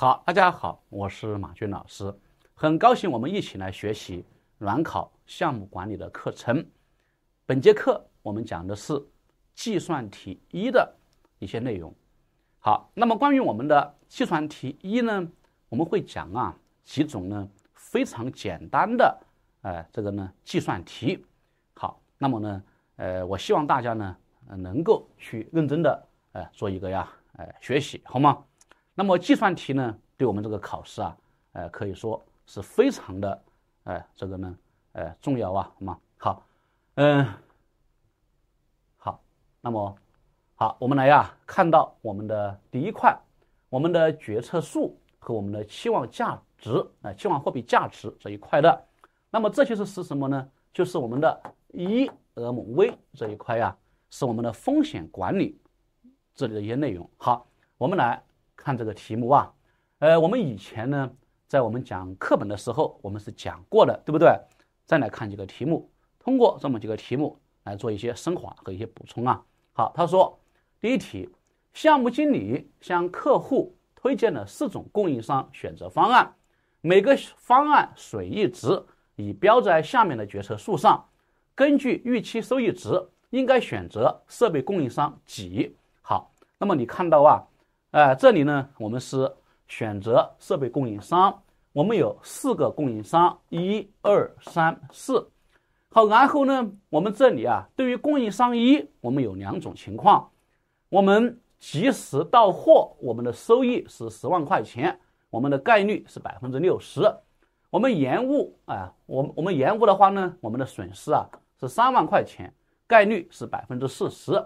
好，大家好，我是马军老师，很高兴我们一起来学习软考项目管理的课程。本节课我们讲的是计算题一的一些内容。好，那么关于我们的计算题一呢，我们会讲啊几种呢非常简单的呃这个呢计算题。好，那么呢呃我希望大家呢能够去认真的呃做一个呀呃学习，好吗？那么计算题呢，对我们这个考试啊，呃，可以说是非常的，呃，这个呢，呃，重要啊，好吗？好，嗯，好，那么好，我们来啊，看到我们的第一块，我们的决策数和我们的期望价值啊，期望货币价值这一块的，那么这些是是什么呢？就是我们的 E M V 这一块呀，是我们的风险管理这里的一些内容。好，我们来。看这个题目啊，呃，我们以前呢，在我们讲课本的时候，我们是讲过的，对不对？再来看几个题目，通过这么几个题目来做一些升华和一些补充啊。好，他说第一题，项目经理向客户推荐了四种供应商选择方案，每个方案损益值已标在下面的决策树上。根据预期收益值，应该选择设备供应商几？好，那么你看到啊？哎，这里呢，我们是选择设备供应商，我们有四个供应商，一二三四。好，然后呢，我们这里啊，对于供应商一，我们有两种情况：我们及时到货，我们的收益是十万块钱，我们的概率是百分之六十；我们延误，啊，我我们延误的话呢，我们的损失啊是三万块钱，概率是百分之四十。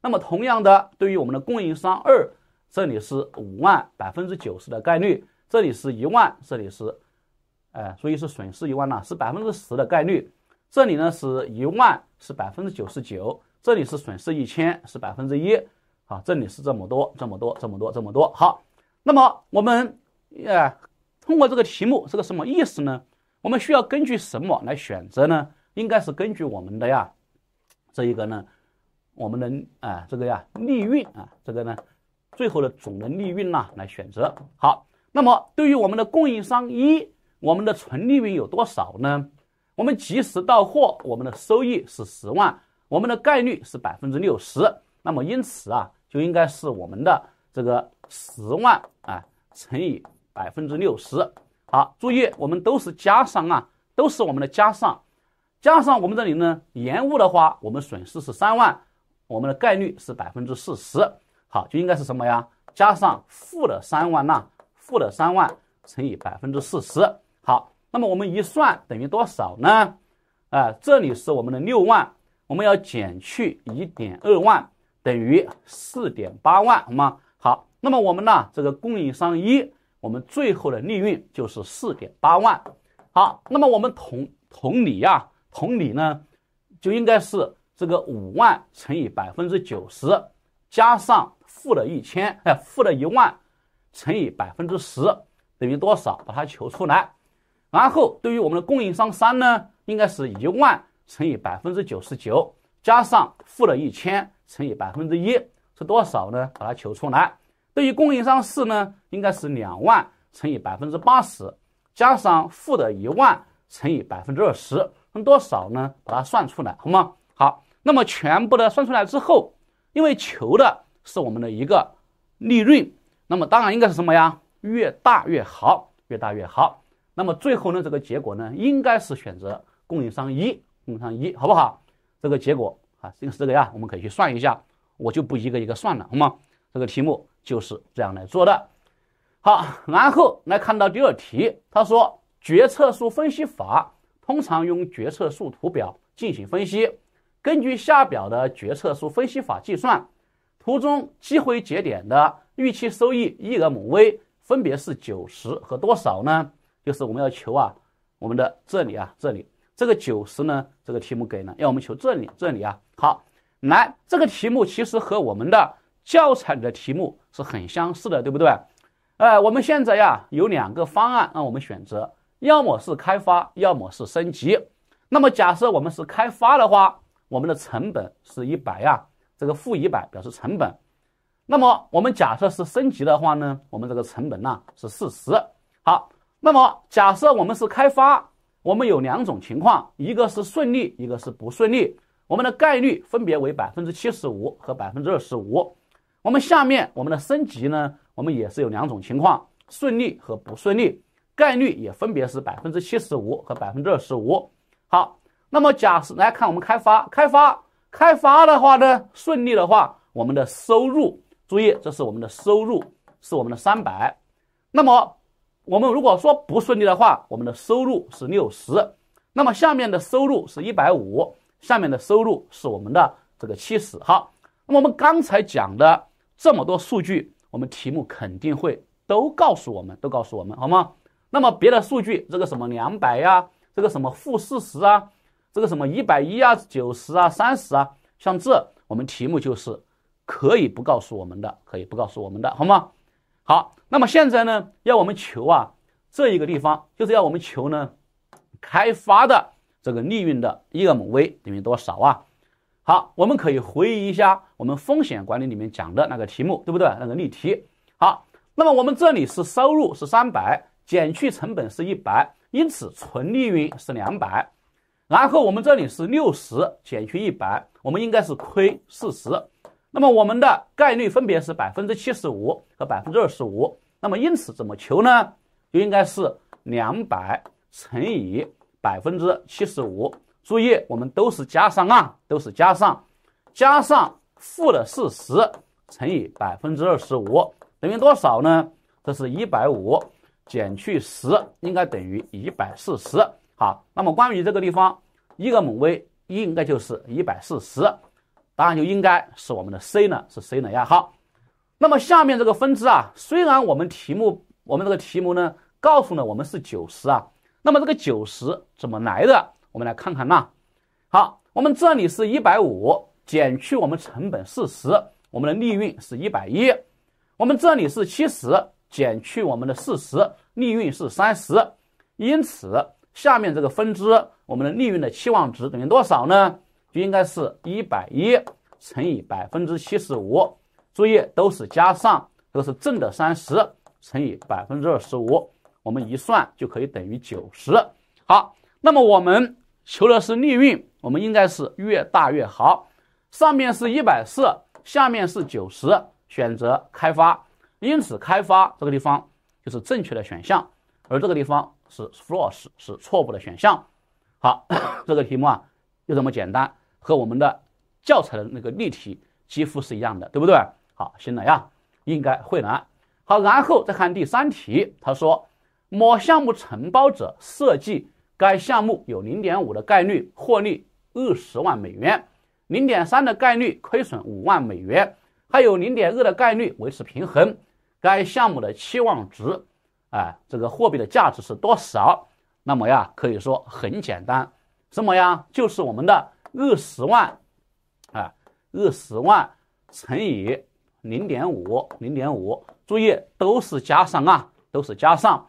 那么同样的，对于我们的供应商二。这里是五万百分之九十的概率，这里是一万，这里是，哎，所以是损失一万呢，是百分之十的概率。这里呢是一万是百分之九十九，这里是损失一千是百分之一，啊，这里是这么多，这么多，这么多，这么多。好，那么我们，呃，通过这个题目是个什么意思呢？我们需要根据什么来选择呢？应该是根据我们的呀，这一个呢，我们的啊这个呀利运啊，这个呢。最后的总的利润呢？来选择好。那么对于我们的供应商一，我们的纯利润有多少呢？我们及时到货，我们的收益是十万，我们的概率是百分之六十。那么因此啊，就应该是我们的这个十万啊乘以百分之六十。好，注意我们都是加上啊，都是我们的加上。加上我们这里呢，延误的话，我们损失是三万，我们的概率是百分之四十。好，就应该是什么呀？加上负的三万呐，负的三万乘以百分之四十。好，那么我们一算等于多少呢？啊，这里是我们的六万，我们要减去一点二万，等于四点八万，好吗？好，那么我们呢，这个供应商一，我们最后的利润就是四点八万。好，那么我们同同理呀，同理呢，就应该是这个五万乘以百分之九十，加上。负的一千，哎，负的一万乘以百分之十等于多少？把它求出来。然后对于我们的供应商三呢，应该是一万乘以百分之九十九，加上负的一千乘以百分之一是多少呢？把它求出来。对于供应商四呢，应该是两万乘以百分之八十，加上负的一万乘以百分之二十是多少呢？把它算出来，好吗？好，那么全部的算出来之后，因为求的。是我们的一个利润，那么当然应该是什么呀？越大越好，越大越好。那么最后呢，这个结果呢，应该是选择供应商一，供应商一，好不好？这个结果啊，这个是这个呀。我们可以去算一下，我就不一个一个算了，好吗？这个题目就是这样来做的。好，然后来看到第二题，他说决策树分析法通常用决策树图表进行分析，根据下表的决策树分析法计算。图中机会节点的预期收益 EMV 分别是九十和多少呢？就是我们要求啊，我们的这里啊，这里这个九十呢，这个题目给呢，要我们求这里这里啊。好，来这个题目其实和我们的教材的题目是很相似的，对不对？呃，我们现在呀有两个方案让我们选择，要么是开发，要么是升级。那么假设我们是开发的话，我们的成本是一百呀。这个负一百表示成本，那么我们假设是升级的话呢，我们这个成本呢是四十。好，那么假设我们是开发，我们有两种情况，一个是顺利，一个是不顺利，我们的概率分别为百分之七十五和百分之二十五。我们下面我们的升级呢，我们也是有两种情况，顺利和不顺利，概率也分别是百分之七十五和百分之二十五。好，那么假设来看我们开发，开发。开发的话呢，顺利的话，我们的收入，注意，这是我们的收入，是我们的三百。那么，我们如果说不顺利的话，我们的收入是六十。那么下面的收入是一百五，下面的收入是我们的这个七十。好，那么我们刚才讲的这么多数据，我们题目肯定会都告诉我们，都告诉我们，好吗？那么别的数据，这个什么两百呀，这个什么负四十啊。这个什么一百一啊，九十啊，三十啊，像这我们题目就是可以不告诉我们的，可以不告诉我们的，好吗？好，那么现在呢，要我们求啊，这一个地方就是要我们求呢，开发的这个利润的 EMV 等于多少啊？好，我们可以回忆一下我们风险管理里面讲的那个题目，对不对？那个例题。好，那么我们这里是收入是三百，减去成本是一百，因此纯利润是两百。然后我们这里是六十减去一百，我们应该是亏四十。那么我们的概率分别是百分之七十五和百分之二十五。那么因此怎么求呢？就应该是两百乘以百分之七十五。注意我们都是加上啊，都是加上，加上负的四十乘以百分之二十五，等于多少呢？这是一百五减去十，应该等于一百四十。好，那么关于这个地方，一个母 V 应该就是一百四十，答案就应该是我们的 C 呢是 C 呢呀。好，那么下面这个分支啊，虽然我们题目，我们这个题目呢告诉了我们是九十啊，那么这个九十怎么来的？我们来看看呐。好，我们这里是一百五减去我们成本四十，我们的利润是一百一。我们这里是七十减去我们的四十，利润是三十。因此。下面这个分支，我们的利润的期望值等于多少呢？就应该是110乘以百分之75，注意都是加上，都是正的30乘以百分之25，我们一算就可以等于90。好，那么我们求的是利润，我们应该是越大越好。上面是140，下面是90，选择开发，因此开发这个地方就是正确的选项，而这个地方。是 f a o s e 是错误的选项。好，这个题目啊就这么简单，和我们的教材的那个例题几乎是一样的，对不对？好，行了呀，应该会来。好，然后再看第三题，他说某项目承包者设计该项目有0.5的概率获利20万美元，0.3的概率亏损5万美元，还有0.2的概率维持平衡。该项目的期望值。哎，这个货币的价值是多少？那么呀，可以说很简单，什么呀？就是我们的二十万，啊，二十万乘以零点五，零点五，注意都是加上啊，都是加上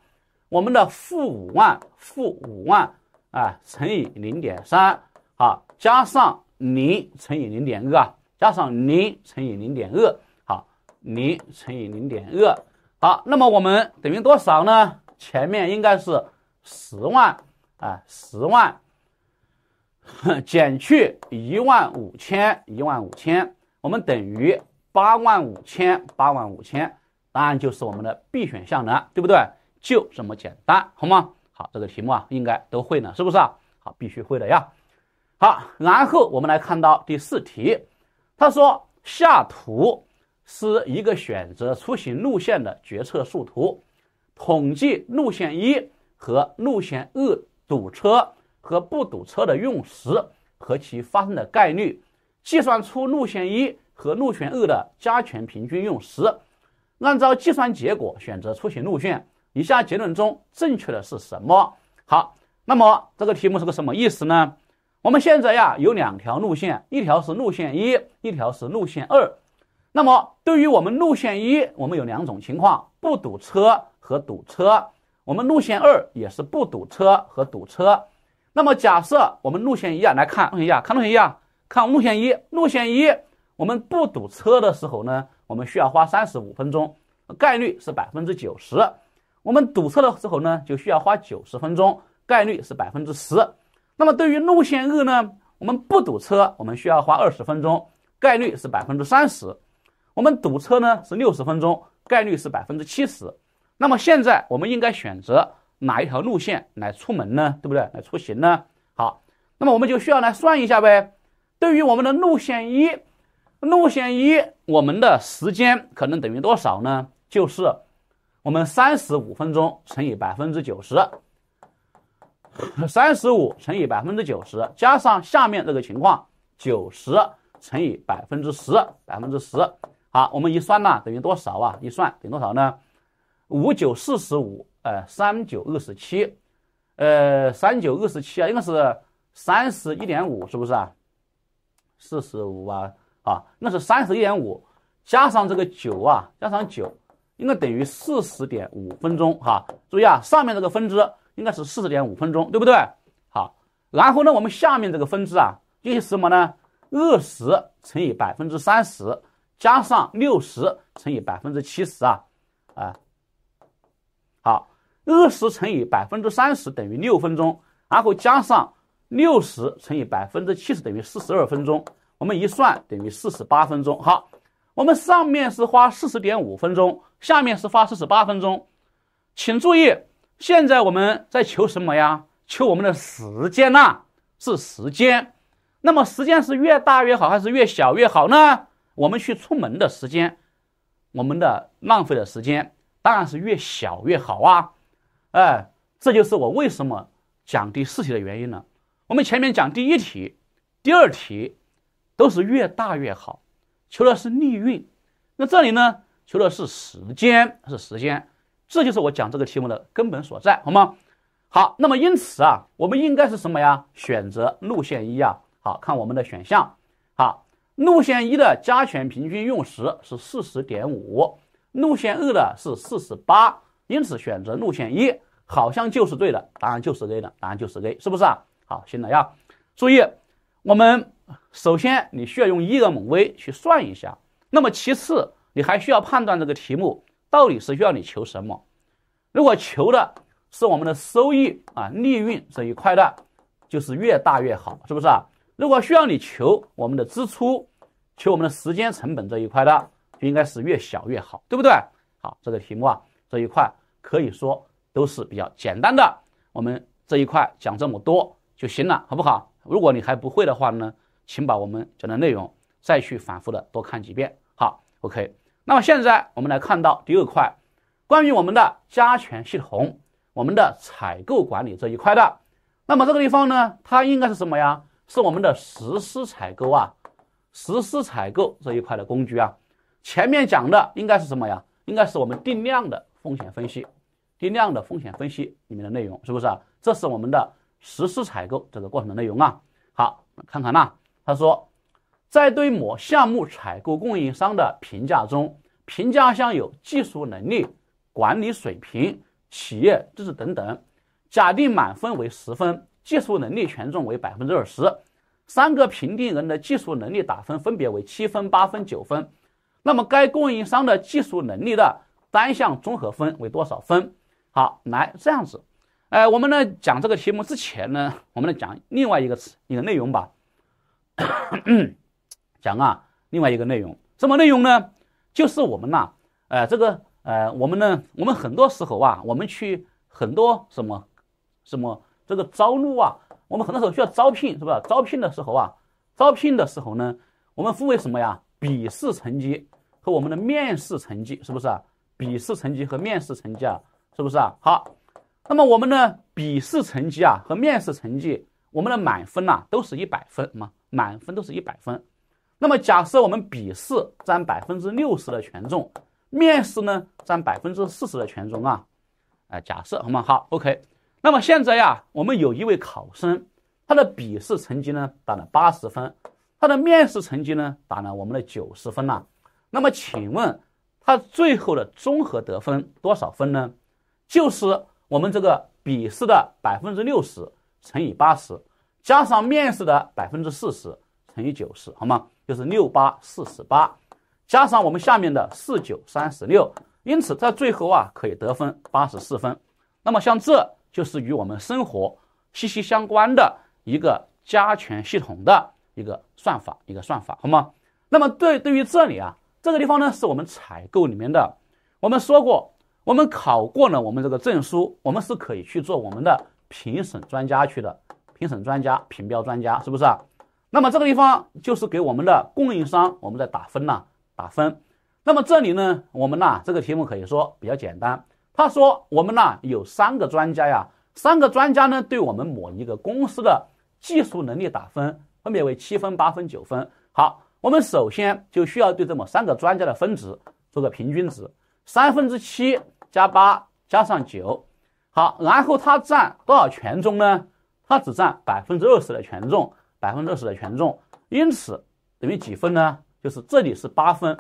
我们的负五万，负五万，啊，乘以零点三，好，加上零乘以零点二，加上零乘以零点二，好，零乘以零点二。好，那么我们等于多少呢？前面应该是十万啊，十万 减去一万五千，一万五千，我们等于八万五千，八万五千，答案就是我们的 B 选项了，对不对？就这么简单，好吗？好，这个题目啊，应该都会呢，是不是啊？好，必须会的呀。好，然后我们来看到第四题，他说下图。是一个选择出行路线的决策树图，统计路线一和路线二堵车和不堵车的用时和其发生的概率，计算出路线一和路线二的加权平均用时，按照计算结果选择出行路线。以下结论中正确的是什么？好，那么这个题目是个什么意思呢？我们现在呀有两条路线，一条是路线一，一条是路线二。那么对于我们路线一，我们有两种情况：不堵车和堵车。我们路线二也是不堵车和堵车。那么假设我们路线一啊，来看路线一啊，看路线一啊，看路线一。路线一，我们不堵车的时候呢，我们需要花三十五分钟，概率是百分之九十。我们堵车的时候呢，就需要花九十分钟，概率是百分之十。那么对于路线二呢，我们不堵车，我们需要花二十分钟，概率是百分之三十。我们堵车呢是六十分钟，概率是百分之七十。那么现在我们应该选择哪一条路线来出门呢？对不对？来出行呢？好，那么我们就需要来算一下呗。对于我们的路线一，路线一我们的时间可能等于多少呢？就是我们三十五分钟乘以百分之九十，三十五乘以百分之九十，加上下面这个情况，九十乘以百分之十，百分之十。好，我们一算呢，等于多少啊？一算等于多少呢？五九四十五，呃，三九二十七，呃，三九二十七啊，应该是三十一点五，是不是啊？四十五啊，啊，那是三十一点五加上这个九啊，加上九，应该等于四十点五分钟哈。注意啊，上面这个分支应该是四十点五分钟，对不对？好，然后呢，我们下面这个分支啊，就是什么呢？二十乘以百分之三十。加上六十乘以百分之七十啊，啊，好，二十乘以百分之三十等于六分钟，然后加上六十乘以百分之七十等于四十二分钟，我们一算等于四十八分钟。好，我们上面是花四十点五分钟，下面是花四十八分钟，请注意，现在我们在求什么呀？求我们的时间呐，是时间。那么时间是越大越好还是越小越好呢？我们去出门的时间，我们的浪费的时间当然是越小越好啊，哎，这就是我为什么讲第四题的原因呢？我们前面讲第一题、第二题都是越大越好，求的是利润，那这里呢，求的是时间，是时间，这就是我讲这个题目的根本所在，好吗？好，那么因此啊，我们应该是什么呀？选择路线一啊，好看我们的选项好。路线一的加权平均用时是四十点五，路线二的是四十八，因此选择路线一好像就是对的，答案就是 A 了，答案就是 A，是不是啊？好，行了呀。注意，我们首先你需要用 E M V 去算一下，那么其次你还需要判断这个题目到底是需要你求什么。如果求的是我们的收益啊、利润这一块的，就是越大越好，是不是啊？如果需要你求我们的支出，求我们的时间成本这一块的，就应该是越小越好，对不对？好，这个题目啊，这一块可以说都是比较简单的。我们这一块讲这么多就行了，好不好？如果你还不会的话呢，请把我们讲的内容再去反复的多看几遍。好，OK。那么现在我们来看到第二块，关于我们的加权系统，我们的采购管理这一块的。那么这个地方呢，它应该是什么呀？是我们的实施采购啊，实施采购这一块的工具啊，前面讲的应该是什么呀？应该是我们定量的风险分析，定量的风险分析里面的内容是不是？这是我们的实施采购这个过程的内容啊。好，看看呐，他说，在对某项目采购供应商的评价中，评价项有技术能力、管理水平、企业资质等等，假定满分为十分。技术能力权重为百分之二十，三个评定人的技术能力打分分别为七分、八分、九分，那么该供应商的技术能力的单项综合分为多少分？好，来这样子，哎，我们呢讲这个题目之前呢，我们来讲另外一个词一个内容吧，讲啊另外一个内容，什么内容呢？就是我们呐，呃，这个，呃，我们呢，我们很多时候啊，我们去很多什么，什么。这个招录啊，我们很多时候需要招聘，是吧？招聘的时候啊，招聘的时候呢，我们分为什么呀？笔试成绩和我们的面试成绩，是不是？啊？笔试成绩和面试成绩啊，是不是啊？好，那么我们的笔试成绩啊和面试成绩，我们的满分呐都是100分嘛，满分都是一百分。那么假设我们笔试占百分之60的权重，面试呢占百分之40的权重啊，哎，假设，好吗？好，OK。那么现在呀，我们有一位考生，他的笔试成绩呢打了八十分，他的面试成绩呢打了我们的九十分呐，那么请问他最后的综合得分多少分呢？就是我们这个笔试的百分之六十乘以八十，加上面试的百分之四十乘以九十，好吗？就是六八四十八，加上我们下面的四九三十六，因此在最后啊可以得分八十四分。那么像这。就是与我们生活息息相关的一个加权系统的一个算法，一个算法，好吗？那么对，对于这里啊，这个地方呢，是我们采购里面的，我们说过，我们考过了，我们这个证书，我们是可以去做我们的评审专家去的，评审专家、评标专家，是不是？那么这个地方就是给我们的供应商，我们在打分呐，打分。那么这里呢，我们呐，这个题目可以说比较简单。他说：“我们呢有三个专家呀，三个专家呢对我们某一个公司的技术能力打分，分别为七分、八分、九分。好，我们首先就需要对这么三个专家的分值做个平均值，三分之七加八加上九。好，然后它占多少权重呢？它只占百分之二十的权重，百分之二十的权重。因此等于几分呢？就是这里是八分，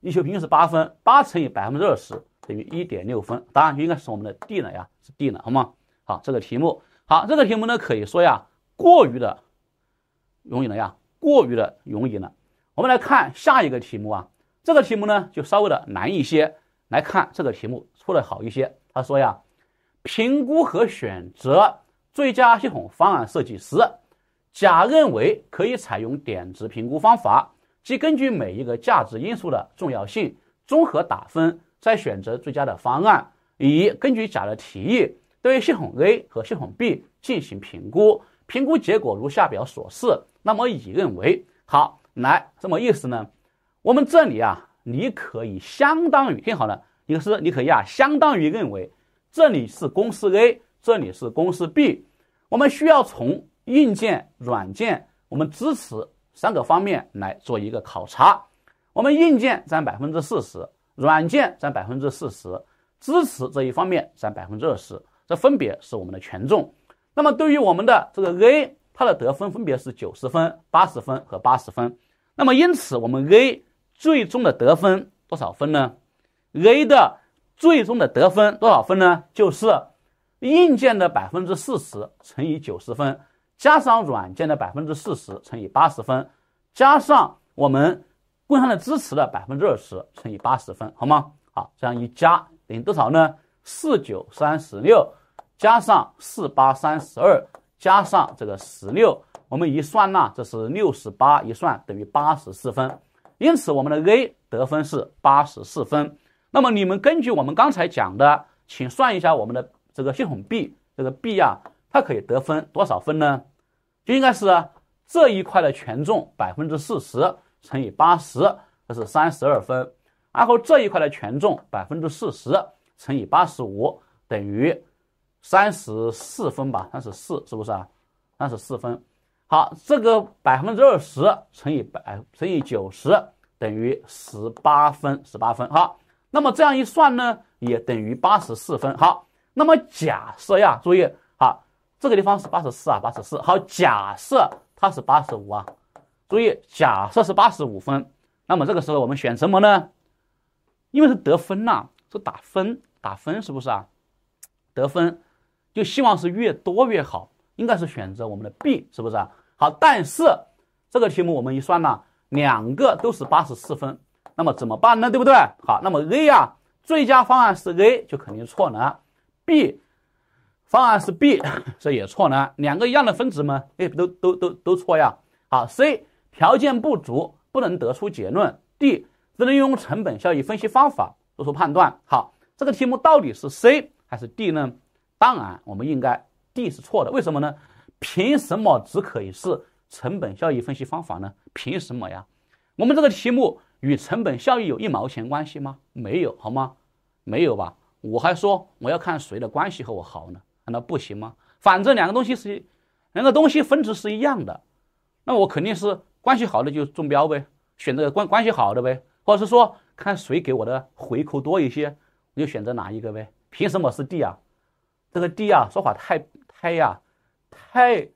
一求平均是八分，八乘以百分之二十。”等于一点六分，答案就应该是我们的 D 了呀，是 D 了，好吗？好，这个题目，好，这个题目呢，可以说呀，过于的容易了呀，过于的容易了。我们来看下一个题目啊，这个题目呢，就稍微的难一些。来看这个题目出的好一些，他说呀，评估和选择最佳系统方案设计师，甲认为可以采用点值评估方法，即根据每一个价值因素的重要性综合打分。再选择最佳的方案。乙根据甲的提议，对系统 A 和系统 B 进行评估，评估结果如下表所示。那么乙认为，好，来什么意思呢？我们这里啊，你可以相当于，听好了，你是你可以啊，相当于认为这里是公司 A，这里是公司 B。我们需要从硬件、软件、我们支持三个方面来做一个考察。我们硬件占百分之四十。软件占百分之四十，支持这一方面占百分之二十，这分别是我们的权重。那么对于我们的这个 A，它的得分分别是九十分、八十分和八十分。那么因此，我们 A 最终的得分多少分呢？A 的最终的得分多少分呢？就是硬件的百分之四十乘以九十分，加上软件的百分之四十乘以八十分，加上我们。供应商的支持的百分之二十乘以八十分，好吗？好，这样一加等于多少呢？四九三十六加上四八三十二加上这个十六，我们一算呢，这是六十八，一算等于八十四分。因此，我们的 A 得分是八十四分。那么，你们根据我们刚才讲的，请算一下我们的这个系统 B，这个 B 呀，它可以得分多少分呢？就应该是这一块的权重百分之四十。乘以八十，这是三十二分，然后这一块的权重百分之四十乘以八十五等于三十四分吧，三十四是不是啊？三十四分，好，这个百分之二十乘以百乘以九十等于十八分，十八分哈。那么这样一算呢，也等于八十四分。好，那么假设呀，注意好，这个地方是八十四啊，八十四。好，假设它是八十五啊。注意，假设是八十五分，那么这个时候我们选什么呢？因为是得分呐，是打分，打分是不是啊？得分就希望是越多越好，应该是选择我们的 B，是不是？啊？好，但是这个题目我们一算呢，两个都是八十四分，那么怎么办呢？对不对？好，那么 A 啊，最佳方案是 A 就肯定错了，B 方案是 B 这也错了，两个一样的分值嘛，哎，都都都都错呀。好，C。条件不足，不能得出结论。D 只能用成本效益分析方法做出判断。好，这个题目到底是 C 还是 D 呢？当然，我们应该 D 是错的。为什么呢？凭什么只可以是成本效益分析方法呢？凭什么呀？我们这个题目与成本效益有一毛钱关系吗？没有，好吗？没有吧？我还说我要看谁的关系和我好呢？难道不行吗？反正两个东西是，两个东西分值是一样的，那我肯定是。关系好的就中标呗，选择关关系好的呗，或者是说看谁给我的回扣多一些，我就选择哪一个呗。凭什么是 D 啊？这个 D 啊，说法太太呀，太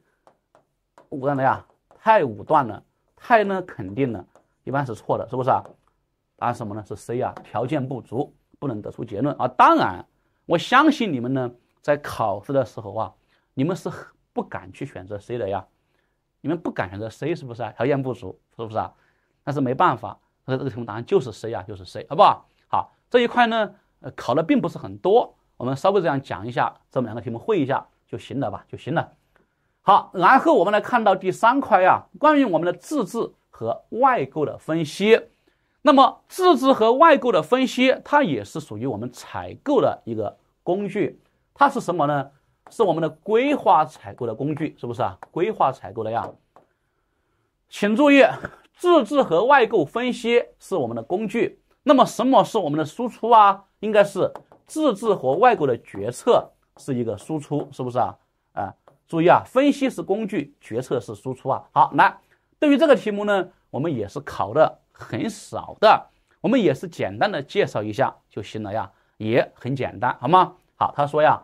武断了呀，太武断了，太呢肯定了，一般是错的，是不是？啊？答案什么呢？是 C 啊，条件不足，不能得出结论啊。当然，我相信你们呢，在考试的时候啊，你们是不敢去选择 C 的呀。你们不敢选择 C 是不是啊？条件不足是不是啊？但是没办法，那这个题目答案就是 C 啊，就是 C，好不好？好，这一块呢，呃，考的并不是很多，我们稍微这样讲一下，这么两个题目会一下就行了吧，就行了。好，然后我们来看到第三块呀，关于我们的自制和外购的分析。那么自制和外购的分析，它也是属于我们采购的一个工具，它是什么呢？是我们的规划采购的工具，是不是啊？规划采购的呀。请注意，自制和外购分析是我们的工具。那么什么是我们的输出啊？应该是自制和外购的决策是一个输出，是不是啊？呃，注意啊，分析是工具，决策是输出啊。好，来，对于这个题目呢，我们也是考的很少的，我们也是简单的介绍一下就行了呀，也很简单，好吗？好，他说呀。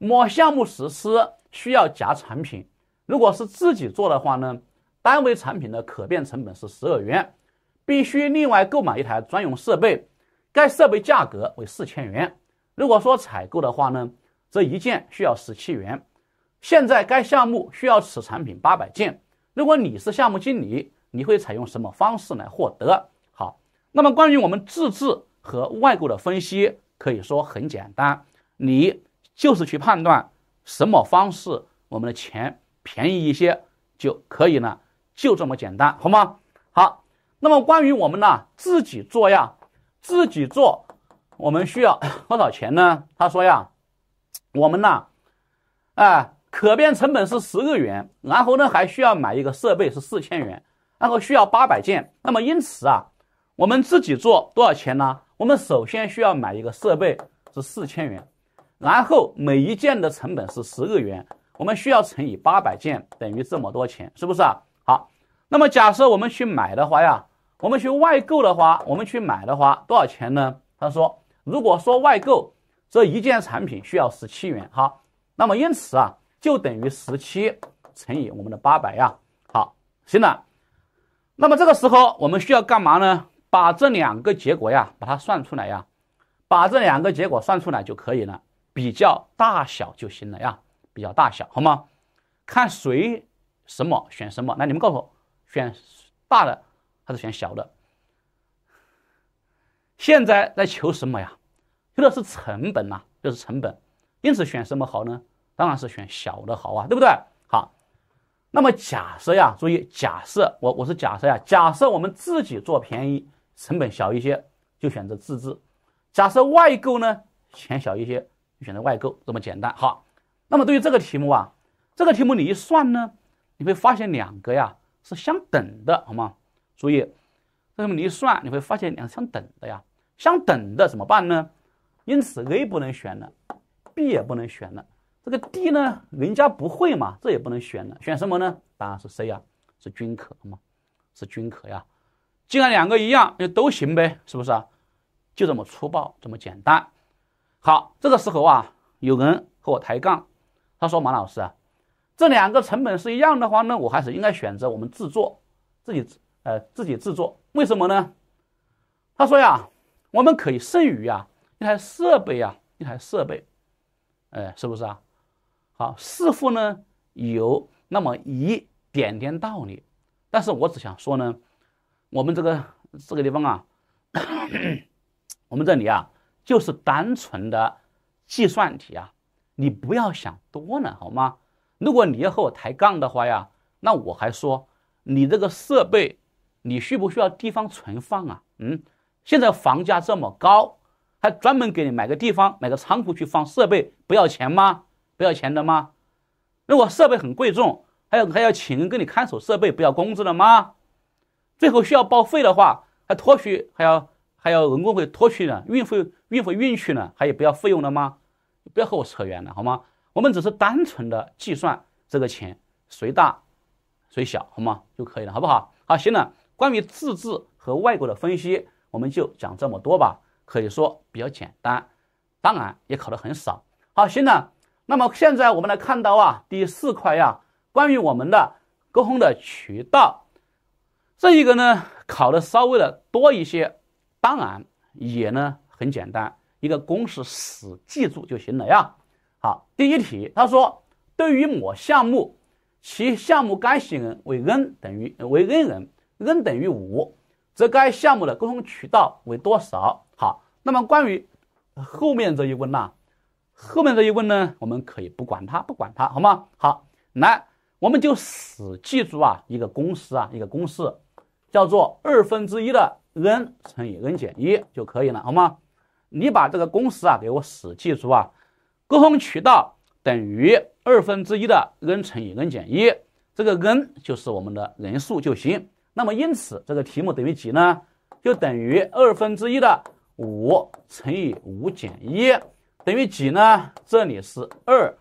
某项目实施需要甲产品，如果是自己做的话呢，单位产品的可变成本是十二元，必须另外购买一台专用设备，该设备价格为四千元。如果说采购的话呢，这一件需要十七元。现在该项目需要此产品八百件，如果你是项目经理，你会采用什么方式来获得？好，那么关于我们自制和外购的分析，可以说很简单，你。就是去判断什么方式我们的钱便宜一些就可以呢，就这么简单，好吗？好，那么关于我们呢自己做呀，自己做，我们需要 多少钱呢？他说呀，我们呢，哎，可变成本是十个元，然后呢还需要买一个设备是四千元，然后需要八百件。那么因此啊，我们自己做多少钱呢？我们首先需要买一个设备是四千元。然后每一件的成本是十二元，我们需要乘以八百件，等于这么多钱，是不是啊？好，那么假设我们去买的话呀，我们去外购的话，我们去买的话多少钱呢？他说，如果说外购这一件产品需要十七元，好，那么因此啊，就等于十七乘以我们的八百呀。好，行了，那么这个时候我们需要干嘛呢？把这两个结果呀，把它算出来呀，把这两个结果算出来就可以了。比较大小就行了呀，比较大小，好吗？看谁什么选什么。那你们告诉我，选大的还是选小的？现在在求什么呀？求的是成本呐，就是成本。因此选什么好呢？当然是选小的好啊，对不对？好，那么假设呀，注意假设，我我是假设呀，假设我们自己做便宜，成本小一些，就选择自制；假设外购呢，钱小一些。选择外购这么简单。好，那么对于这个题目啊，这个题目你一算呢，你会发现两个呀是相等的，好吗？所以为什么你一算你会发现两个相等的呀？相等的怎么办呢？因此 A 不能选了，B 也不能选了，这个 D 呢，人家不会嘛，这也不能选了，选什么呢？答案是 C 呀，是均可，好吗？是均可呀。既然两个一样，就都行呗，是不是？啊？就这么粗暴，这么简单。好，这个时候啊，有人和我抬杠，他说：“马老师啊，这两个成本是一样的话呢，我还是应该选择我们制作自己，呃，自己制作，为什么呢？”他说：“呀，我们可以剩余啊一台设备啊，一台设备，哎，是不是啊？”好，似乎呢有那么一点点道理，但是我只想说呢，我们这个这个地方啊，我们这里啊。就是单纯的计算题啊，你不要想多了好吗？如果你要和我抬杠的话呀，那我还说你这个设备，你需不需要地方存放啊？嗯，现在房价这么高，还专门给你买个地方，买个仓库去放设备，不要钱吗？不要钱的吗？如果设备很贵重，还要还要请人给你看守设备，不要工资的吗？最后需要报废的话，还脱需还要。还要人工费拖去呢？运费运费运去呢？还有不要费用的吗？不要和我扯远了，好吗？我们只是单纯的计算这个钱，谁大，谁小，好吗？就可以了，好不好？好，行了。关于自制和外国的分析，我们就讲这么多吧。可以说比较简单，当然也考的很少。好，行了。那么现在我们来看到啊，第四块呀，关于我们的沟通的渠道，这一个呢考的稍微的多一些。当然也呢，很简单，一个公式死记住就行了呀。好，第一题，他说，对于某项目，其项目干系人为 n 等于为 n 人，n 等于五，则该项目的沟通渠道为多少？好，那么关于后面这一问呢，后面这一问呢，我们可以不管它，不管它，好吗？好，来，我们就死记住啊，一个公式啊，一个公式，叫做二分之一的。n 乘以 n 减一就可以了，好吗？你把这个公式啊给我死记住啊。沟通渠道等于二分之一的 n 乘以 n 减一，这个 n 就是我们的人数就行。那么因此这个题目等于几呢？就等于二分之一的五乘以五减一，等于几呢？这里是二，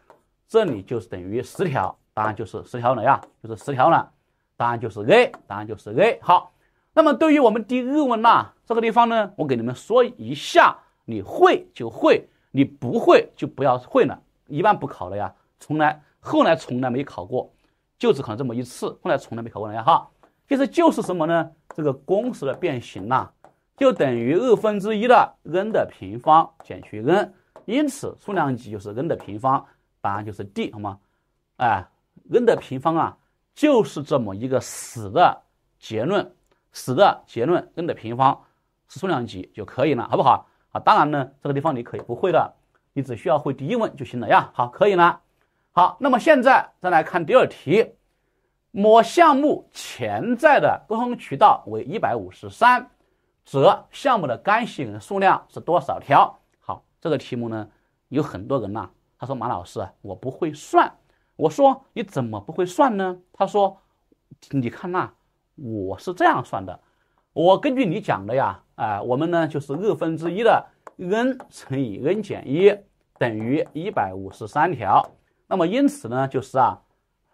这里就是等于十条，答案就是十条了呀，就是十条了，答案就是 A，答案就是 A，好。那么，对于我们第二问呐，这个地方呢，我给你们说一下：你会就会，你不会就不要会了。一般不考了呀，从来后来从来没考过，就只考了这么一次，后来从来没考过了呀。哈，其实就是什么呢？这个公式的变形呐，就等于二分之一的 n 的平方减去 n，因此数量级就是 n 的平方，答案就是 D，好吗？哎，n 的平方啊，就是这么一个死的结论。使得结论 n 的平方是数量级就可以了，好不好？啊，当然呢，这个地方你可以不会的，你只需要会第一问就行了呀。好，可以了。好，那么现在再来看第二题，某项目潜在的沟通渠道为一百五十三，则项目的干系人数量是多少条？好，这个题目呢，有很多人呐，他说马老师我不会算，我说你怎么不会算呢？他说你看呐。我是这样算的，我根据你讲的呀，啊，我们呢就是二分之一的 n 乘以 n 减一等于一百五十三条，那么因此呢就是啊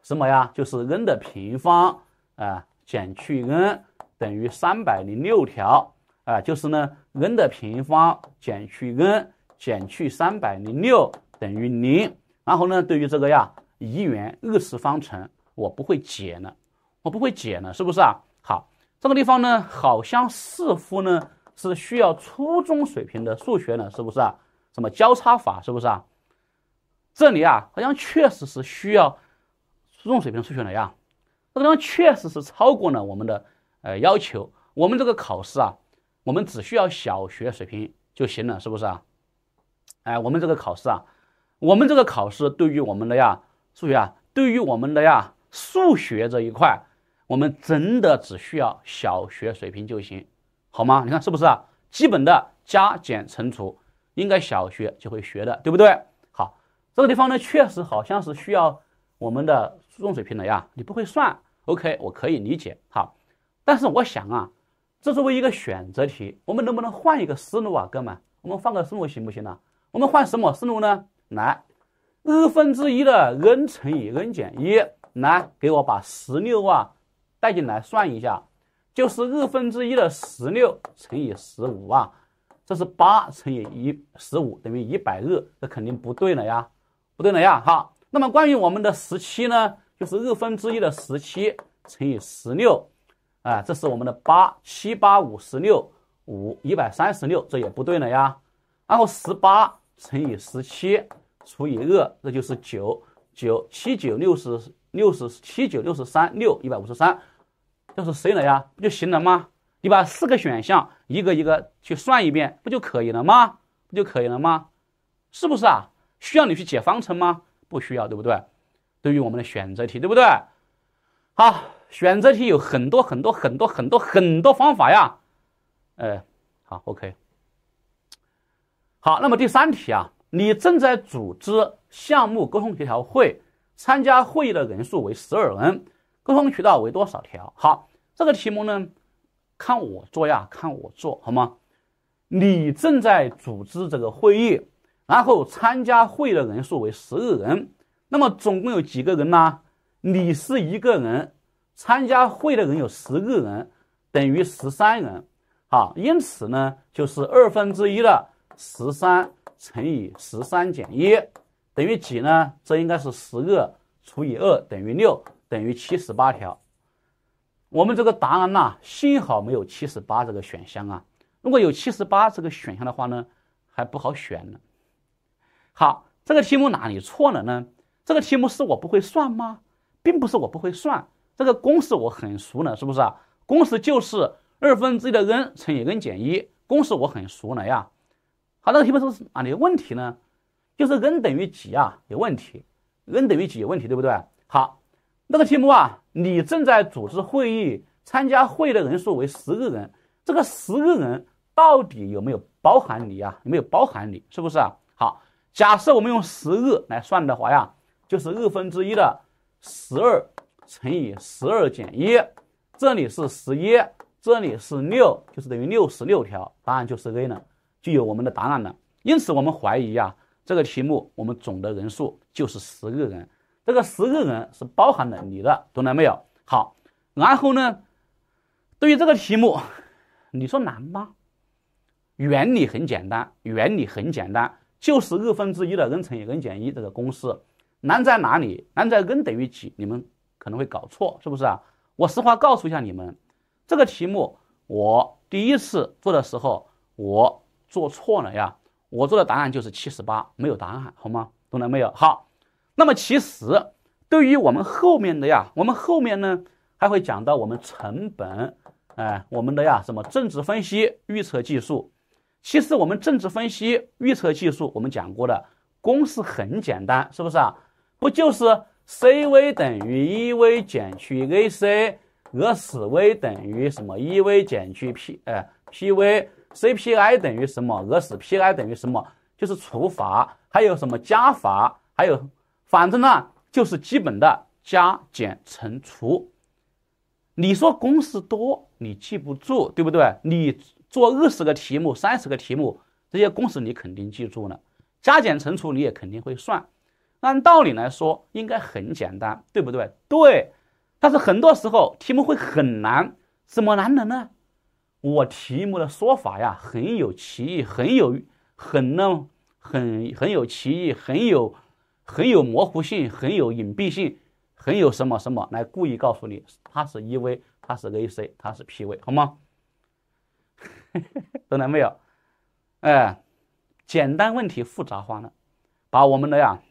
什么呀？就是 n 的平方啊减去 n 等于三百零六条啊，就是呢 n 的平方减去 n 减去三百零六等于零，然后呢对于这个呀一元二次方程我不会解呢。我不会解呢，是不是啊？好，这个地方呢，好像似乎呢是需要初中水平的数学呢，是不是啊？什么交叉法，是不是啊？这里啊，好像确实是需要初中水平数学的呀。这个地方确实是超过了我们的呃要求。我们这个考试啊，我们只需要小学水平就行了，是不是啊？哎，我们这个考试啊，我们这个考试对于我们的呀数学啊，对于我们的呀数学这一块。我们真的只需要小学水平就行，好吗？你看是不是啊？基本的加减乘除应该小学就会学的，对不对？好，这个地方呢，确实好像是需要我们的初中水平的呀。你不会算，OK，我可以理解好，但是我想啊，这作为一个选择题，我们能不能换一个思路啊，哥们？我们换个思路行不行呢？我们换什么思路呢？来，n 分之一的 n 乘以 n 减一，来，给我把十六啊。带进来算一下，就是二分之一的十六乘以十五啊，这是八乘以一十五等于一百二，这肯定不对了呀，不对了呀，哈。那么关于我们的十七呢，就是二分之一的十七乘以十六，啊，这是我们的八七八五十六五一百三十六，这也不对了呀。然后十八乘以十七除以二，这就是九九七九六十六十七九六十三六一百五十三。就是谁来呀，不就行了吗？你把四个选项一个一个去算一遍，不就可以了吗？不就可以了吗？是不是啊？需要你去解方程吗？不需要，对不对？对于我们的选择题，对不对？好，选择题有很多很多很多很多很多方法呀。呃，好，OK。好，那么第三题啊，你正在组织项目沟通协调会，参加会议的人数为十二人。沟通渠道为多少条？好，这个题目呢，看我做呀，看我做好吗？你正在组织这个会议，然后参加会的人数为十个人，那么总共有几个人呢？你是一个人，参加会的人有十个人，等于十三人。好，因此呢，就是二分之一的十三乘以十三减一等于几呢？这应该是十个除以二等于六。等于七十八条，我们这个答案呐，幸好没有七十八这个选项啊。如果有七十八这个选项的话呢，还不好选呢。好，这个题目哪里错了呢？这个题目是我不会算吗？并不是我不会算，这个公式我很熟呢，是不是？公式就是二分之一的 n 乘以 n 减一，公式我很熟了呀。好，这个题目是哪里问题呢？就是 n 等于几啊？有问题，n 等于几有问题，对不对？好。这个题目啊，你正在组织会议，参加会议的人数为十个人。这个十个人到底有没有包含你啊？有没有包含你？是不是啊？好，假设我们用十二来算的话呀，就是二分之一的十二乘以十二减一，这里是十一，这里是六，就是等于六十六条，答案就是 A 了，就有我们的答案了。因此我们怀疑啊，这个题目我们总的人数就是十个人。这个十个人是包含了你的，懂了没有？好，然后呢，对于这个题目，你说难吗？原理很简单，原理很简单，就是二分之一的 n 乘以 n 减一这个公式。难在哪里？难在 n 等于几，你们可能会搞错，是不是啊？我实话告诉一下你们，这个题目我第一次做的时候，我做错了呀，我做的答案就是七十八，没有答案，好吗？懂了没有？好。那么其实，对于我们后面的呀，我们后面呢还会讲到我们成本，哎，我们的呀什么政治分析预测技术。其实我们政治分析预测技术，我们讲过的公式很简单，是不是啊？不就是 C V 等于 E V 减去 A C，而使 V 等于什么 E V 减去 P，哎，P V C P I 等于什么，而使 P I 等于什么？就是除法，还有什么加法，还有。反正呢，就是基本的加减乘除。你说公式多，你记不住，对不对？你做二十个题目、三十个题目，这些公式你肯定记住了，加减乘除你也肯定会算。按道理来说，应该很简单，对不对？对。但是很多时候题目会很难，怎么难的呢？我题目的说法呀，很有歧义，很有很呢，很很有歧义，很有。很有模糊性，很有隐蔽性，很有什么什么来故意告诉你它是 E V，它是 A C，它是 P V，好吗？懂了没有？哎，简单问题复杂化了，把我们的呀，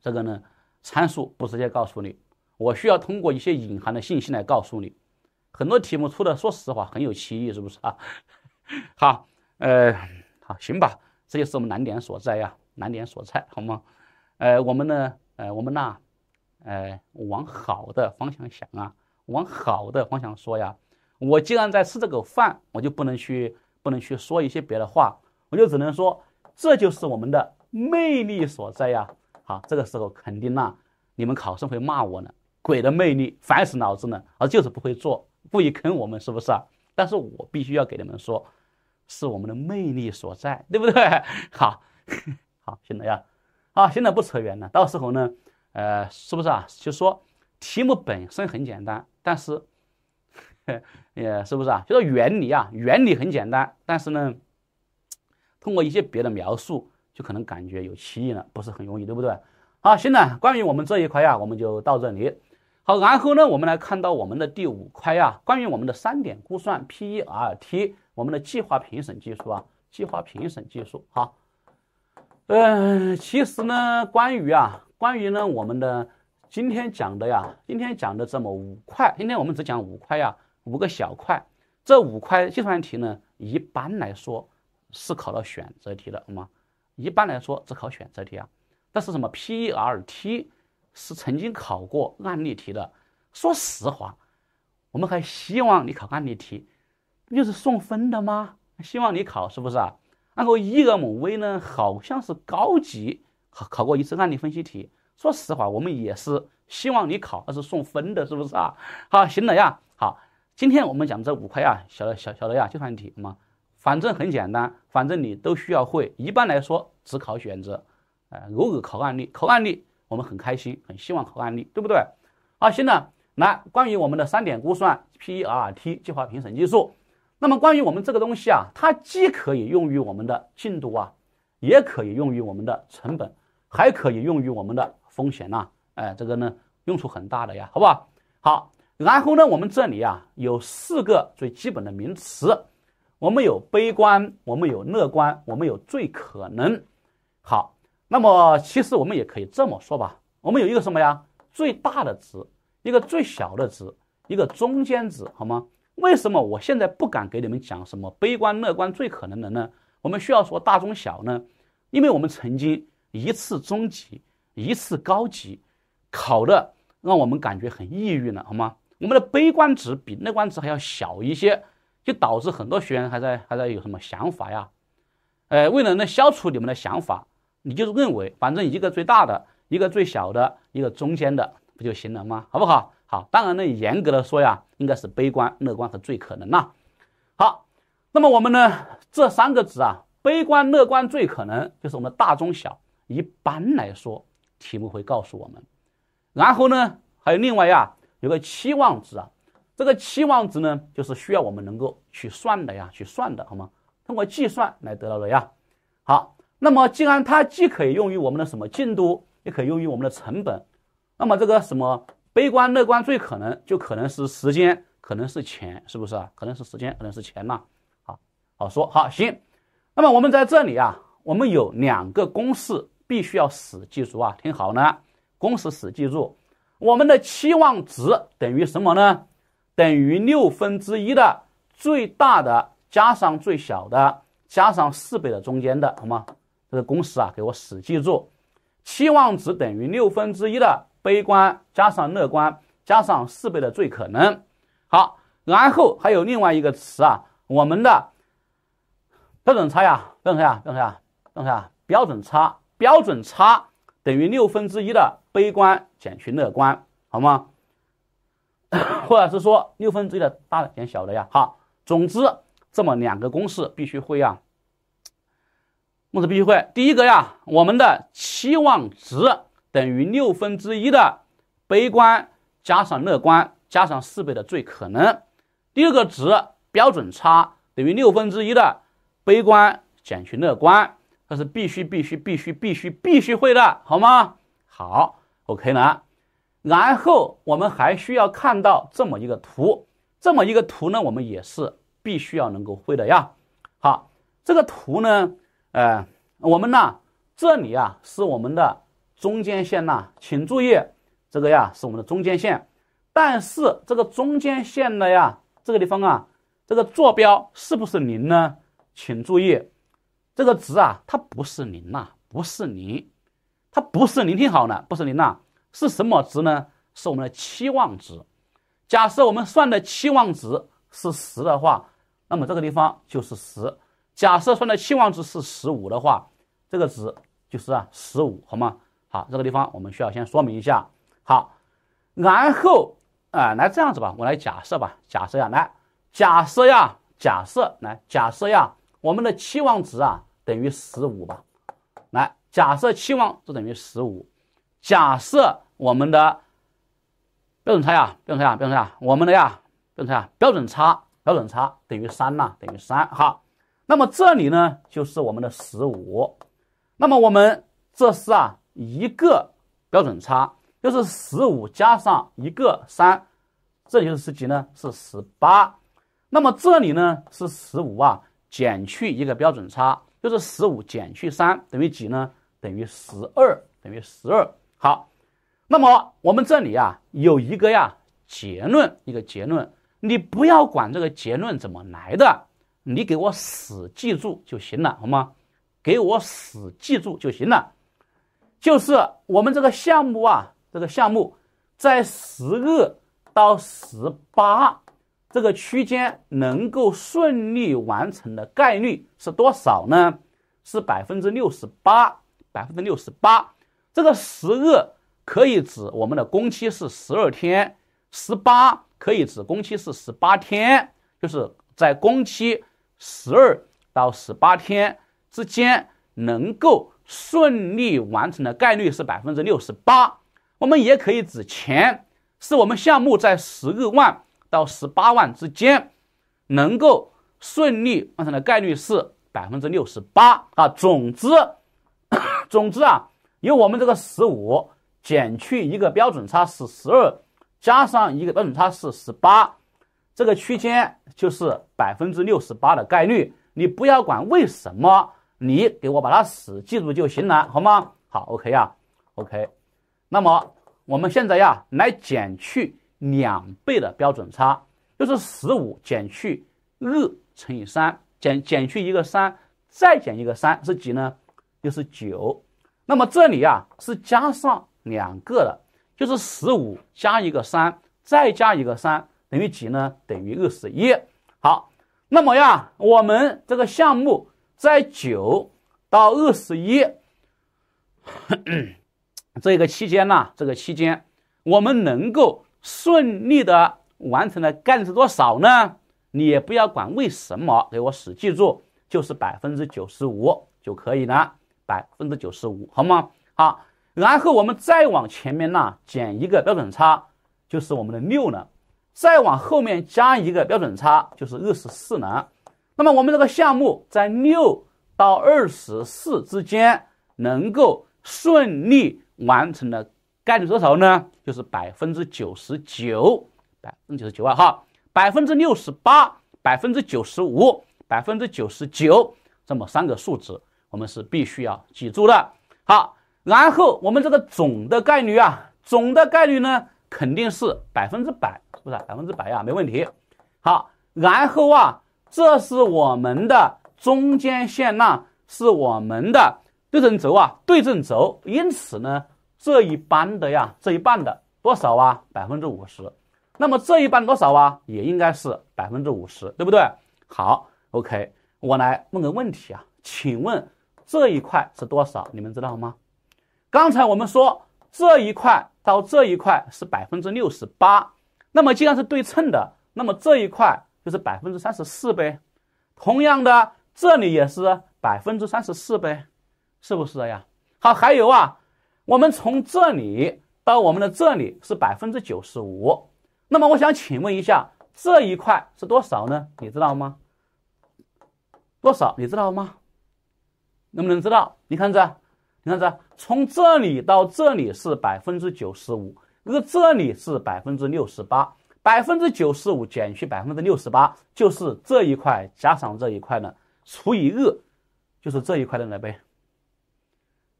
这个呢参数不直接告诉你，我需要通过一些隐含的信息来告诉你。很多题目出的，说实话很有歧义，是不是啊？好，呃，好，行吧，这就是我们难点所在呀，难点所在，好吗？呃，我们呢，呃，我们呐，呃，往好的方向想啊，往好的方向说呀。我既然在吃这口饭，我就不能去，不能去说一些别的话，我就只能说这就是我们的魅力所在呀。好，这个时候肯定呐，你们考生会骂我呢，鬼的魅力，烦死老子了，而就是不会做，故意坑我们是不是啊？但是我必须要给你们说，是我们的魅力所在，对不对？好，好，行了呀。啊，现在不扯远了，到时候呢，呃，是不是啊？就说题目本身很简单，但是，呃，是不是啊？就说原理啊，原理很简单，但是呢，通过一些别的描述，就可能感觉有歧义了，不是很容易，对不对？好，现在关于我们这一块呀，我们就到这里。好，然后呢，我们来看到我们的第五块呀，关于我们的三点估算 PERT，我们的计划评审技术啊，计划评审技术，好。嗯，其实呢，关于啊，关于呢，我们的今天讲的呀，今天讲的这么五块，今天我们只讲五块呀，五个小块。这五块计算题呢，一般来说是考到选择题的，好吗？一般来说只考选择题啊。但是什么 PERT 是曾经考过案例题的。说实话，我们还希望你考案例题，不就是送分的吗？希望你考，是不是啊？那个 EMV 呢，好像是高级考过一次案例分析题。说实话，我们也是希望你考，那是送分的，是不是啊？好，行了呀。好，今天我们讲这五块呀，小的小小的呀计算题嘛，反正很简单，反正你都需要会。一般来说只考选择，呃，偶尔考案例，考案例我们很开心，很希望考案例，对不对？好，行了，来，关于我们的三点估算、PERT 计划评审技术。那么关于我们这个东西啊，它既可以用于我们的进度啊，也可以用于我们的成本，还可以用于我们的风险呐。哎，这个呢用处很大的呀，好不好？好，然后呢，我们这里啊有四个最基本的名词，我们有悲观，我们有乐观，我们有最可能。好，那么其实我们也可以这么说吧，我们有一个什么呀？最大的值，一个最小的值，一个中间值，好吗？为什么我现在不敢给你们讲什么悲观乐观最可能的呢？我们需要说大中小呢，因为我们曾经一次中级，一次高级，考的让我们感觉很抑郁了，好吗？我们的悲观值比乐观值还要小一些，就导致很多学员还在还在有什么想法呀？呃，为了能消除你们的想法，你就认为反正一个最大的，一个最小的，一个中间的不就行了吗？好不好？好，当然呢，严格的说呀，应该是悲观、乐观和最可能呐。好，那么我们呢这三个值啊，悲观、乐观、最可能，就是我们的大、中、小。一般来说，题目会告诉我们。然后呢，还有另外呀，有个期望值啊，这个期望值呢，就是需要我们能够去算的呀，去算的好吗？通过计算来得到的呀。好，那么既然它既可以用于我们的什么进度，也可以用于我们的成本，那么这个什么？悲观、乐观最可能就可能是时间，可能是钱，是不是啊？可能是时间，可能是钱呐。好好说，好行。那么我们在这里啊，我们有两个公式必须要死记住啊！听好呢，公式死记住。我们的期望值等于什么呢？等于六分之一的最大的加上最小的加上四倍的中间的，好吗？这个公式啊，给我死记住。期望值等于六分之一的。悲观加上乐观加上四倍的最可能，好，然后还有另外一个词啊，我们的标准差呀，标准呀，标准啥？标准差，标准差，标准差等于六分之一的悲观减去乐观，好吗？或者是说六分之一的大减小的呀？好，总之这么两个公式必须会呀。公式必须会。第一个呀，我们的期望值。等于六分之一的悲观加上乐观加上四倍的最可能。第二个值标准差等于六分之一的悲观减去乐观。这是必须必须必须必须必须会的，好吗？好，OK 了。然后我们还需要看到这么一个图，这么一个图呢，我们也是必须要能够会的呀。好，这个图呢，呃，我们呢这里啊是我们的。中间线呐，请注意，这个呀是我们的中间线，但是这个中间线的呀，这个地方啊，这个坐标是不是零呢？请注意，这个值啊，它不是零呐，不是零，它不是零，听好了，不是零呐，是什么值呢？是我们的期望值。假设我们算的期望值是十的话，那么这个地方就是十。假设算的期望值是十五的话，这个值就是啊十五，好吗？好，这个地方我们需要先说明一下。好，然后，呃，来这样子吧，我来假设吧，假设呀，来，假设呀，假设，来，假设呀，我们的期望值啊等于十五吧，来，假设期望值等于十五，假设我们的标准差呀，标准差呀，标准差，我们的呀，标准差，标准差，标准差等于三呐，等于三。好，那么这里呢就是我们的十五，那么我们这是啊。一个标准差就是十五加上一个三，这里就是十几呢？是十八。那么这里呢是十五啊，减去一个标准差就是十五减去三等于几呢？等于十二，等于十二。好，那么我们这里啊有一个呀结论，一个结论，你不要管这个结论怎么来的，你给我死记住就行了，好吗？给我死记住就行了。就是我们这个项目啊，这个项目在十二到十八这个区间能够顺利完成的概率是多少呢？是百分之六十八，百分之六十八。这个十二可以指我们的工期是十二天，十八可以指工期是十八天，就是在工期十二到十八天之间能够。顺利完成的概率是百分之六十八。我们也可以指钱，是我们项目在十二万到十八万之间能够顺利完成的概率是百分之六十八啊。总之，总之啊，由我们这个十五减去一个标准差是十二，加上一个标准差是十八，这个区间就是百分之六十八的概率。你不要管为什么。你给我把它死记住就行了，好吗？好，OK 呀，OK。那么我们现在呀，来减去两倍的标准差，就是十五减去二乘以三，减减去一个三，再减一个三是几呢？就是九。那么这里呀是加上两个的，就是十五加一个三，再加一个三等于几呢？等于二十一。好，那么呀，我们这个项目。在九到二十一这个期间呢，这个期间我们能够顺利的完成的概率是多少呢？你也不要管为什么，给我死记住，就是百分之九十五就可以了，百分之九十五好吗？好，然后我们再往前面呢减一个标准差，就是我们的六呢；再往后面加一个标准差，就是二十四呢。那么我们这个项目在六到二十四之间能够顺利完成的概率多少呢？就是百分之九十九，百分之九十九啊，哈，百分之六十八，百分之九十五，百分之九十九，这么三个数值我们是必须要记住的。好，然后我们这个总的概率啊，总的概率呢肯定是百分之百，是不是百分之百啊？没问题。好，然后啊。这是我们的中间线呐，是我们的对称轴啊，对称轴。因此呢，这一半的呀，这一半的多少啊？百分之五十。那么这一半多少啊？也应该是百分之五十，对不对？好，OK，我来问个问题啊，请问这一块是多少？你们知道吗？刚才我们说这一块到这一块是百分之六十八，那么既然是对称的，那么这一块。就是百分之三十四呗，同样的，这里也是百分之三十四呗，是不是这样？好，还有啊，我们从这里到我们的这里是百分之九十五，那么我想请问一下，这一块是多少呢？你知道吗？多少？你知道吗？能不能知道？你看这，你看这，从这里到这里是百分之九十五，而这里是百分之六十八。百分之九十五减去百分之六十八，就是这一块加上这一块呢，除以二，就是这一块的了呗？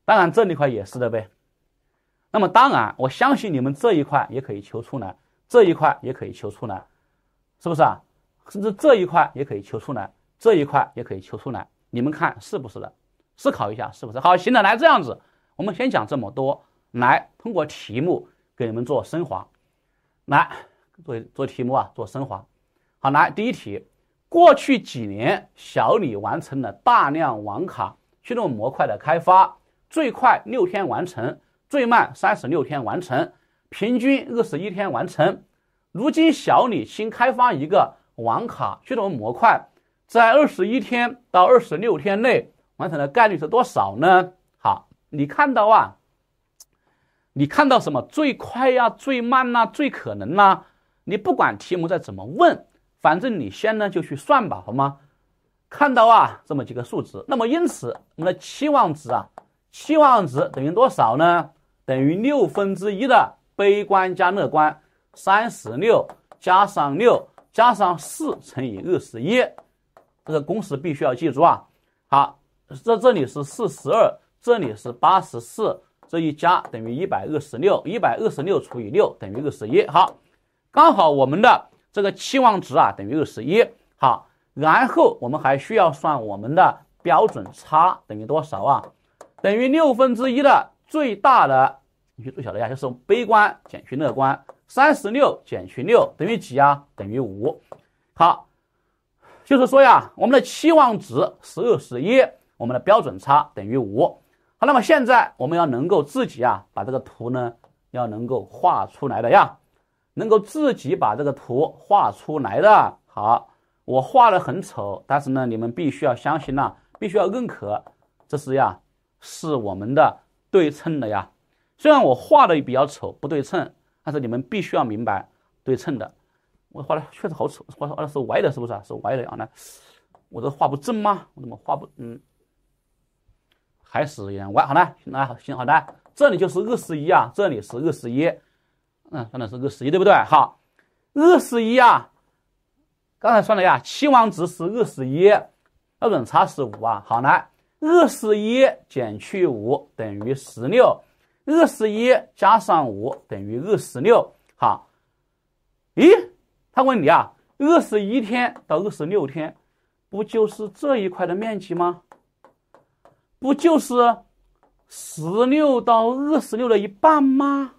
当然，这里块也是的呗。那么，当然，我相信你们这一块也可以求出来，这一块也可以求出来，是不是啊？甚至这一块也可以求出来，这一块也可以求出来。你们看是不是的？思考一下是不是？好，行了，来这样子，我们先讲这么多，来通过题目给你们做升华，来。做做题目啊，做升华。好，来第一题。过去几年，小李完成了大量网卡驱动模块的开发，最快六天完成，最慢三十六天完成，平均二十一天完成。如今，小李新开发一个网卡驱动模块，在二十一天到二十六天内完成的概率是多少呢？好，你看到啊，你看到什么？最快呀，最慢呐，最可能呐？你不管题目再怎么问，反正你先呢就去算吧，好吗？看到啊，这么几个数值。那么因此，我们的期望值啊，期望值等于多少呢？等于六分之一的悲观加乐观，三十六加上六加上四乘以二十一。这个公式必须要记住啊。好，这这里是四十二，这里是八十四，这一加等于一百二十六，一百二十六除以六等于二十一。好。刚好我们的这个期望值啊等于二十一，好，然后我们还需要算我们的标准差等于多少啊？等于六分之一的最大的，你去最小的呀，就是悲观减去乐观，三十六减去六等于几啊？等于五。好，就是说呀，我们的期望值是六十一，我们的标准差等于五。好，那么现在我们要能够自己啊把这个图呢要能够画出来的呀。能够自己把这个图画出来的，好，我画的很丑，但是呢，你们必须要相信呐，必须要认可，这是呀，是我们的对称的呀。虽然我画的比较丑，不对称，但是你们必须要明白对称的。我画的确实好丑，画的是歪的，是不是啊？是歪的啊？那我这画不正吗？我怎么画不？嗯，还是有点歪。好的，来，行，好的，这里就是二十一啊，这里是二十一。嗯，算的是二十一，对不对？好，二十一啊，刚才算了呀，期望值是二十一，标准差是五啊。好来，二十一减去五等于十六，二十一加上五等于二十六。好，咦，他问你啊，二十一天到二十六天，不就是这一块的面积吗？不就是十六到二十六的一半吗？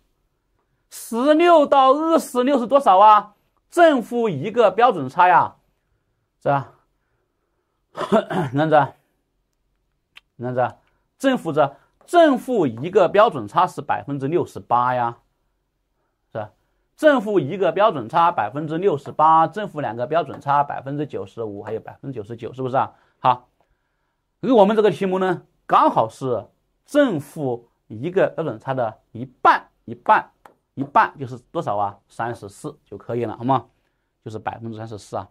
十六到二十六是多少啊？正负一个标准差呀？是吧？哪 子？哪子？正负着正负一个标准差是百分之六十八呀？是吧？正负一个标准差百分之六十八，正负两个标准差百分之九十五，还有百分之九十九，是不是啊？好，而我们这个题目呢，刚好是正负一个标准差的一半，一半。一半就是多少啊？三十四就可以了，好吗？就是百分之三十四啊。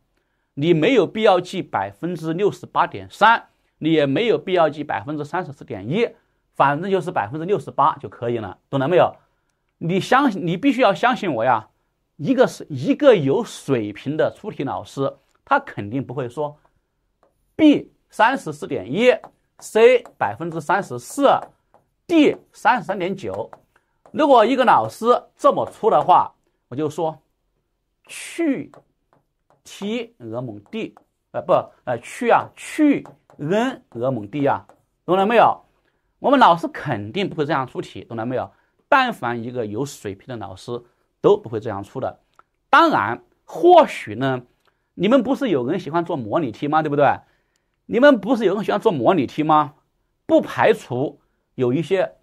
你没有必要记百分之六十八点三，你也没有必要记百分之三十四点一，反正就是百分之六十八就可以了。懂了没有？你相信，你必须要相信我呀。一个是一个有水平的出题老师，他肯定不会说 B 三十四点一，C 百分之三十四，D 三十三点九。如果一个老师这么出的话，我就说，去 T 俄某地，呃不，呃去啊去 N 俄某地啊，懂了没有？我们老师肯定不会这样出题，懂了没有？但凡一个有水平的老师都不会这样出的。当然，或许呢，你们不是有人喜欢做模拟题吗？对不对？你们不是有人喜欢做模拟题吗？不排除有一些，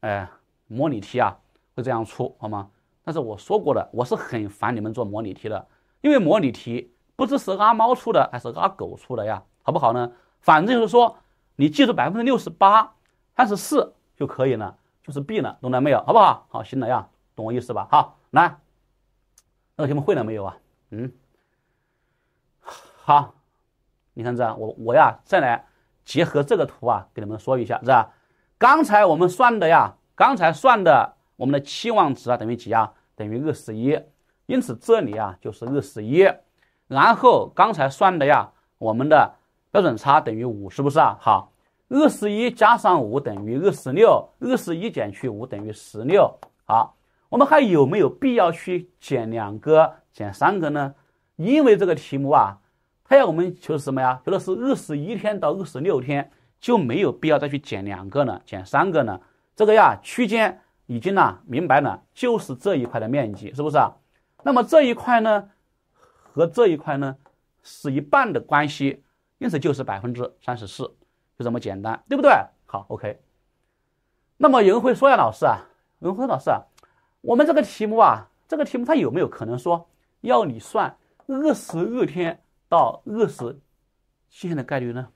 哎。模拟题啊，会这样出好吗？但是我说过的，我是很烦你们做模拟题的，因为模拟题不知是阿猫出的还是阿狗出的呀，好不好呢？反正就是说，你记住百分之六十八、三十四就可以了，就是 B 了，懂了没有？好不好？好，行了呀，懂我意思吧？好，来，那个题目会了没有啊？嗯，好，你看这，样，我我呀，再来结合这个图啊，给你们说一下是吧？刚才我们算的呀。刚才算的我们的期望值啊等于几啊？等于二十一，因此这里啊就是二十一。然后刚才算的呀，我们的标准差等于五，是不是啊？好，二十一加上五等于二十六，二十一减去五等于十六。好，我们还有没有必要去减两个、减三个呢？因为这个题目啊，它要我们求什么呀？求的是二十一天到二十六天，就没有必要再去减两个呢，减三个呢？这个呀，区间已经呢，明白了，就是这一块的面积，是不是？啊？那么这一块呢，和这一块呢，是一半的关系，因此就是百分之三十四，就这么简单，对不对？好，OK。那么有人会说呀，老师啊，有人会说老师啊，我们这个题目啊，这个题目它有没有可能说要你算二十二天到二十天的概率呢？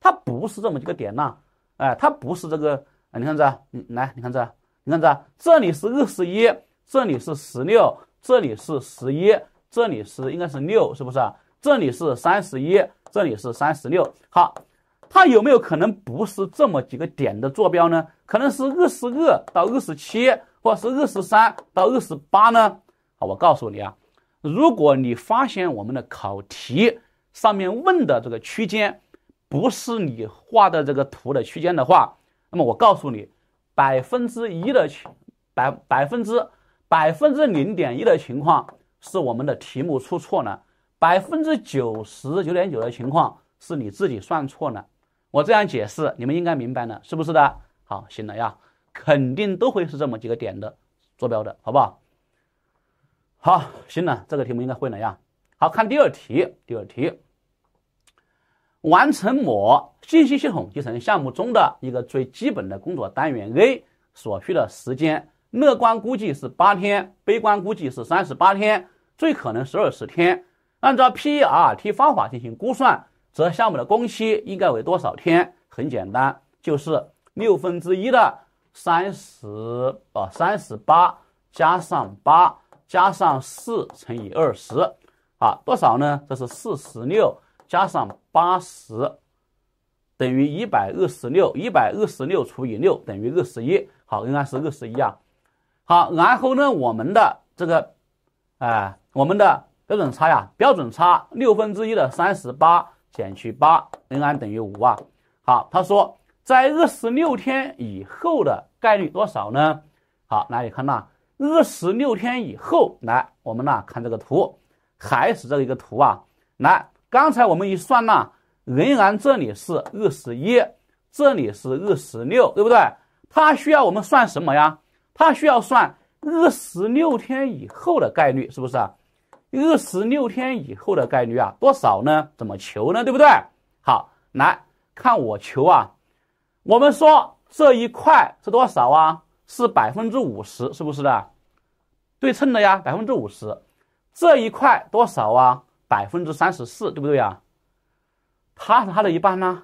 它不是这么几个点呐，哎，它不是这个。你看这，嗯，来，你看这，你看这，这里是二十一，这里是十六，这里是十一，这里是应该是六，是不是？这里是三十一，这里是三十六。好，它有没有可能不是这么几个点的坐标呢？可能是二十二到二十七，或者是二十三到二十八呢？好，我告诉你啊，如果你发现我们的考题上面问的这个区间不是你画的这个图的区间的话，那么我告诉你，百分之一的情，百百分之百分之零点一的情况是我们的题目出错了，百分之九十九点九的情况是你自己算错了。我这样解释，你们应该明白了，是不是的？好，行了呀，肯定都会是这么几个点的坐标的好不好？好，行了，这个题目应该会了呀。好看第二题，第二题。完成某信息系统集成项目中的一个最基本的工作单元 A 所需的时间，乐观估计是八天，悲观估计是三十八天，最可能十二十天。按照 PERT 方法进行估算，则项目的工期应该为多少天？很简单，就是六分之一的三十啊三十八加上八加上四乘以二十，啊多少呢？这是四十六。加上八十等于一百二十六，一百二十六除以六等于二十一，好，应该是二十一啊。好，然后呢，我们的这个，哎，我们的标准差呀，标准差六分之一的三十八减去八，仍然等于五啊。好，他说在二十六天以后的概率多少呢？好，来你看呐？二十六天以后来，我们呢看这个图，还是这一个图啊，来。刚才我们一算呢，仍然这里是二十一，这里是二十六，对不对？它需要我们算什么呀？它需要算二十六天以后的概率，是不是？二十六天以后的概率啊，多少呢？怎么求呢？对不对？好，来看我求啊。我们说这一块是多少啊？是百分之五十，是不是的？对称的呀，百分之五十。这一块多少啊？百分之三十四，对不对呀？它是它的一半呢，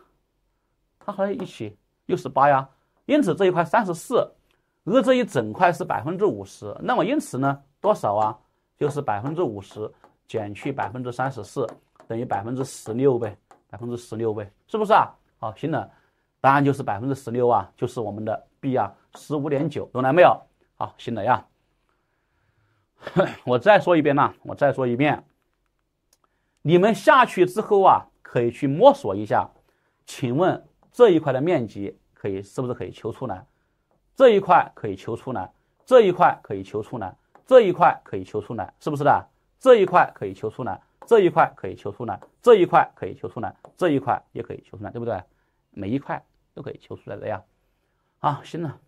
它和它一起六十八呀。因此这一块三十四，而这一整块是百分之五十。那么因此呢，多少啊？就是百分之五十减去百分之三十四，等于百分之十六呗。百分之十六呗，是不是啊？好，行了，答案就是百分之十六啊，就是我们的 B 啊，十五点九，懂了没有？好，行了呀。我再说一遍呐，我再说一遍。你们下去之后啊，可以去摸索一下。请问这一块的面积可以是不是可以求出来？这一块可以求出来，这一块可以求出来，这一块可以求出来，是不是的？这一块可以求出来，这一块可以求出来，这一块可以求出来，这一块也可以求出来，对不对？每一块都可以求出来的呀。啊，行了。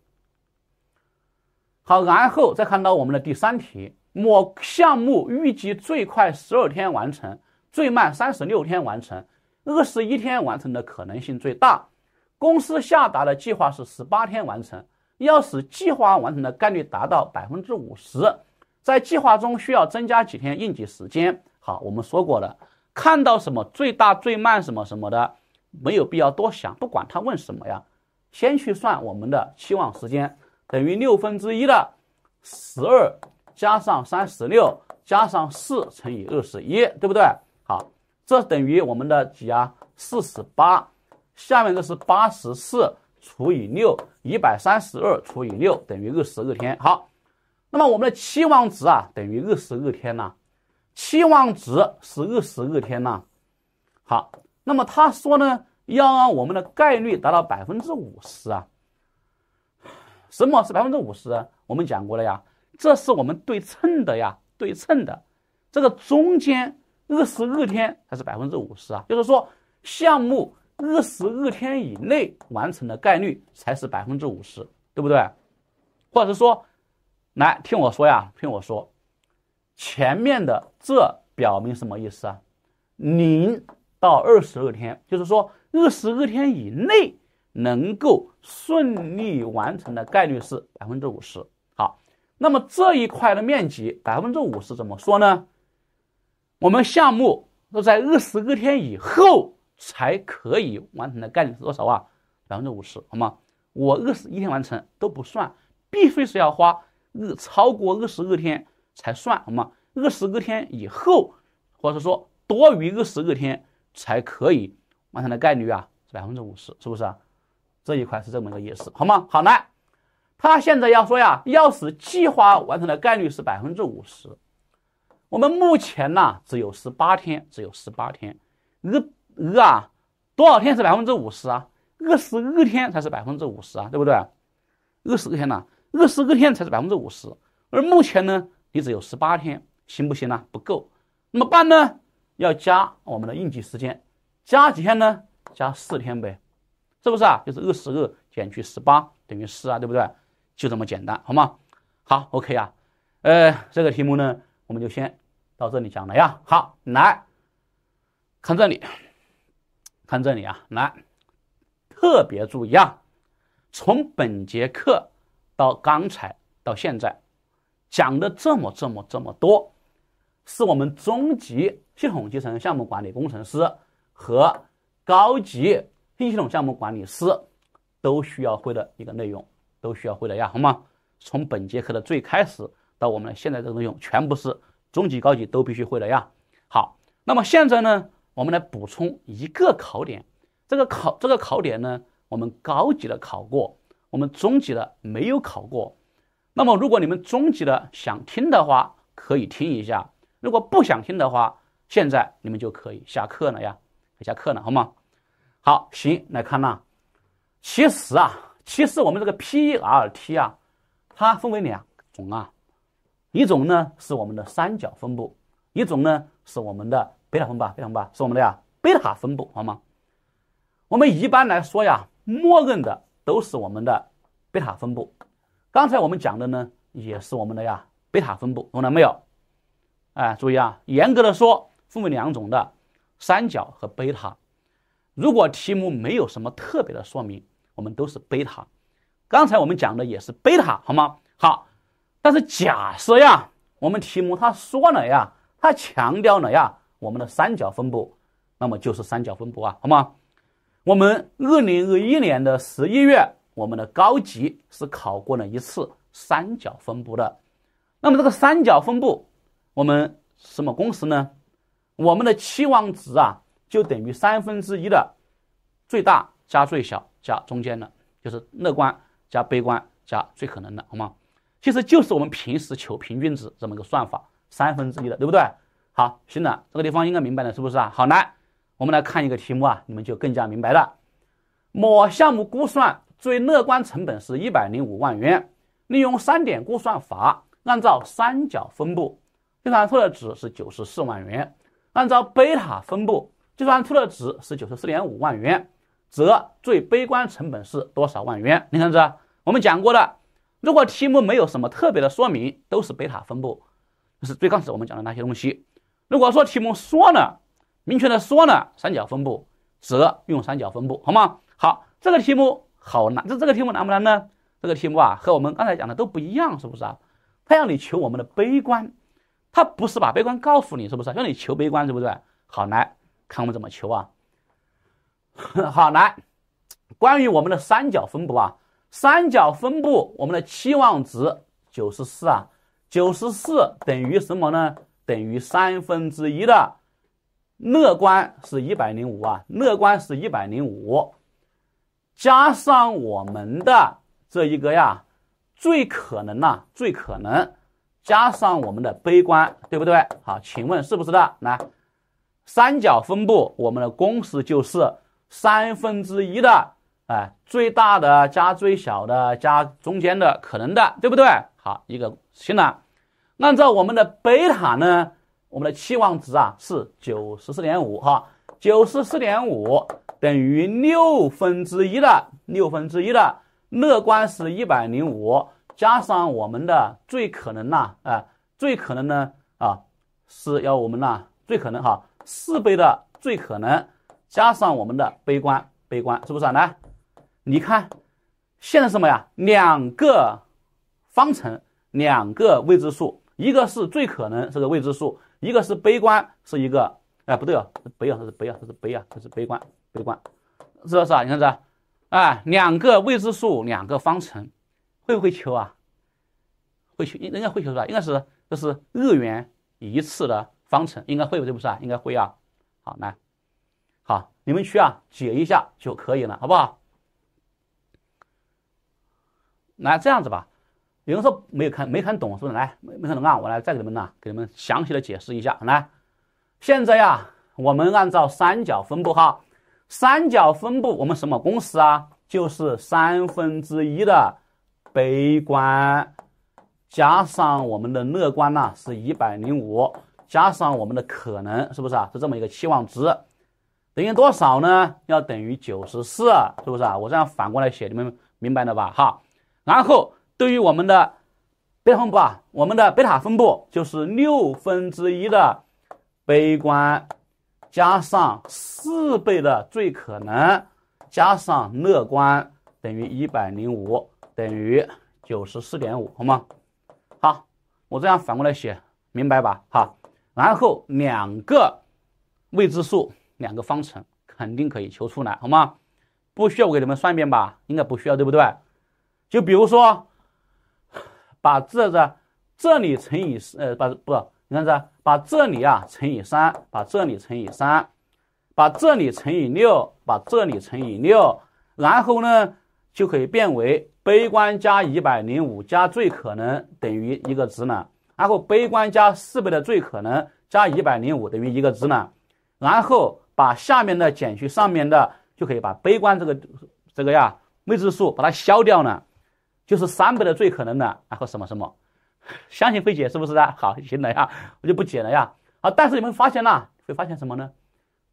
好，然后再看到我们的第三题：某项目预计最快十二天完成。最慢三十六天完成，二十一天完成的可能性最大。公司下达的计划是十八天完成，要使计划完成的概率达到百分之五十，在计划中需要增加几天应急时间？好，我们说过了，看到什么最大、最慢什么什么的，没有必要多想。不管他问什么呀，先去算我们的期望时间，等于六分之一的十二加上三十六加上四乘以二十一，对不对？这等于我们的几啊？四十八，下面就是八十四除以六，一百三十二除以六等于二十二天。好，那么我们的期望值啊等于二十二天呢？期望值是二十二天呢？好，那么他说呢要让我们的概率达到百分之五十啊？什么是百分之五十？我们讲过了呀，这是我们对称的呀，对称的，这个中间。二十二天才是百分之五十啊，就是说项目二十二天以内完成的概率才是百分之五十，对不对？或者是说，来听我说呀，听我说，前面的这表明什么意思啊？零到二十二天，就是说二十二天以内能够顺利完成的概率是百分之五十。好，那么这一块的面积百分之五十怎么说呢？我们项目要在二十二天以后才可以完成的概率是多少啊？百分之五十，好吗？我二十一天完成都不算，必须是要花二超过二十二天才算，好吗？二十二天以后，或者说多于二十二天才可以完成的概率啊，百分之五十，是不是？啊？这一块是这么个意思，好吗？好来，他现在要说呀，要使计划完成的概率是百分之五十。我们目前呢只有十八天，只有十八天，鹅鹅啊多少天是百分之五十啊？二十二天才是百分之五十啊，对不对？二十二天呢？二十二天才是百分之五十。而目前呢，你只有十八天，行不行呢？不够，怎么办呢？要加我们的应急时间，加几天呢？加四天呗，是不是啊？就是二十二减去十八等于四啊，对不对？就这么简单，好吗？好，OK 啊，呃，这个题目呢？我们就先到这里讲了呀。好，来看这里，看这里啊。来，特别注意啊，从本节课到刚才到现在，讲的这么这么这么多，是我们中级系统集成项目管理工程师和高级信息系统项目管理师都需要会的一个内容，都需要会的呀，好吗？从本节课的最开始。到我们现在这个用全部是中级、高级都必须会的呀。好，那么现在呢，我们来补充一个考点。这个考这个考点呢，我们高级的考过，我们中级的没有考过。那么，如果你们中级的想听的话，可以听一下；如果不想听的话，现在你们就可以下课了呀，可以下课了，好吗？好，行，来看呐。其实啊，其实我们这个 PERT 啊，它分为两种啊。一种呢是我们的三角分布，一种呢是我们的贝塔分布，贝塔分布是我们的呀，贝塔分布好吗？我们一般来说呀，默认的都是我们的贝塔分布。刚才我们讲的呢也是我们的呀，贝塔分布，懂了没有？哎，注意啊，严格的说分为两种的三角和贝塔。如果题目没有什么特别的说明，我们都是贝塔。刚才我们讲的也是贝塔，好吗？好。但是假设呀，我们题目他说了呀，他强调了呀，我们的三角分布，那么就是三角分布啊，好吗？我们二零二一年的十一月，我们的高级是考过了一次三角分布的。那么这个三角分布，我们什么公式呢？我们的期望值啊，就等于三分之一的最大加最小加中间的，就是乐观加悲观加最可能的，好吗？其实就是我们平时求平均值这么个算法，三分之一的，对不对？好，行了，这个地方应该明白了，是不是啊？好，来，我们来看一个题目啊，你们就更加明白了。某项目估算最乐观成本是一百零五万元，利用三点估算法，按照三角分布计算出的值是九十四万元，按照贝塔分布计算出的值是九十四点五万元，则最悲观成本是多少万元？你看这，我们讲过的。如果题目没有什么特别的说明，都是贝塔分布，就是最刚才我们讲的那些东西。如果说题目说了，明确的说了三角分布，则用三角分布，好吗？好，这个题目好难，这这个题目难不难呢？这个题目啊，和我们刚才讲的都不一样，是不是啊？他让你求我们的悲观，他不是把悲观告诉你，是不是？让你求悲观，是不是？好难，看我们怎么求啊？好来，关于我们的三角分布啊。三角分布，我们的期望值九十四啊，九十四等于什么呢？等于三分之一的乐观是一百零五啊，乐观是一百零五，加上我们的这一个呀，最可能呐，最可能加上我们的悲观，对不对？好，请问是不是的？来，三角分布，我们的公式就是三分之一的。哎，最大的加最小的加中间的可能的，对不对？好，一个新的。按照我们的贝塔呢，我们的期望值啊是九十四点五哈，九十四点五等于六分之一的六分之一的乐观是一百零五，加上我们的最可能呐，哎，最可能呢啊是要我们呢最可能哈四倍的最可能加上我们的悲观，悲观是不是啊？来，你看，现在什么呀？两个方程，两个未知数，一个是最可能是个未知数，一个是悲观，是一个哎，不对啊，是悲啊，是悲啊，是悲啊，这是悲观，悲观，是不是啊？你看这，哎，两个未知数，两个方程，会不会求啊？会求，应该会求是吧？应该是这是二元一次的方程，应该会，不对？不是啊，应该会啊。好，来，好，你们去啊，解一下就可以了，好不好？来这样子吧，有人说没有看没看懂，是不是？来没没看懂啊？我来再给你们呢，给你们详细的解释一下。来，现在呀，我们按照三角分布哈，三角分布我们什么公式啊？就是三分之一的悲观加上我们的乐观呢是一百零五，加上我们的可能，是不是啊？是这么一个期望值，等于多少呢？要等于九十四，是不是啊？我这样反过来写，你们明白了吧？哈。然后，对于我们的贝塔分布啊，我们的贝塔分布就是六分之一的悲观加上四倍的最可能加上乐观等于一百零五，等于九十四点五，好吗？好，我这样反过来写，明白吧？好，然后两个未知数，两个方程，肯定可以求出来，好吗？不需要我给你们算一遍吧？应该不需要，对不对？就比如说，把这这这里乘以四，呃，把不你看这，把这里啊乘以三，把这里乘以三，把这里乘以六，把这里乘以六，然后呢就可以变为悲观加一百零五加最可能等于一个值呢，然后悲观加四倍的最可能加一百零五等于一个值呢，然后把下面的减去上面的，就可以把悲观这个这个呀未知数把它消掉呢。就是三倍的最可能的，然后什么什么，相信会解是不是啊？好，行了呀，我就不解了呀。好，但是你们发现啦？会发现什么呢？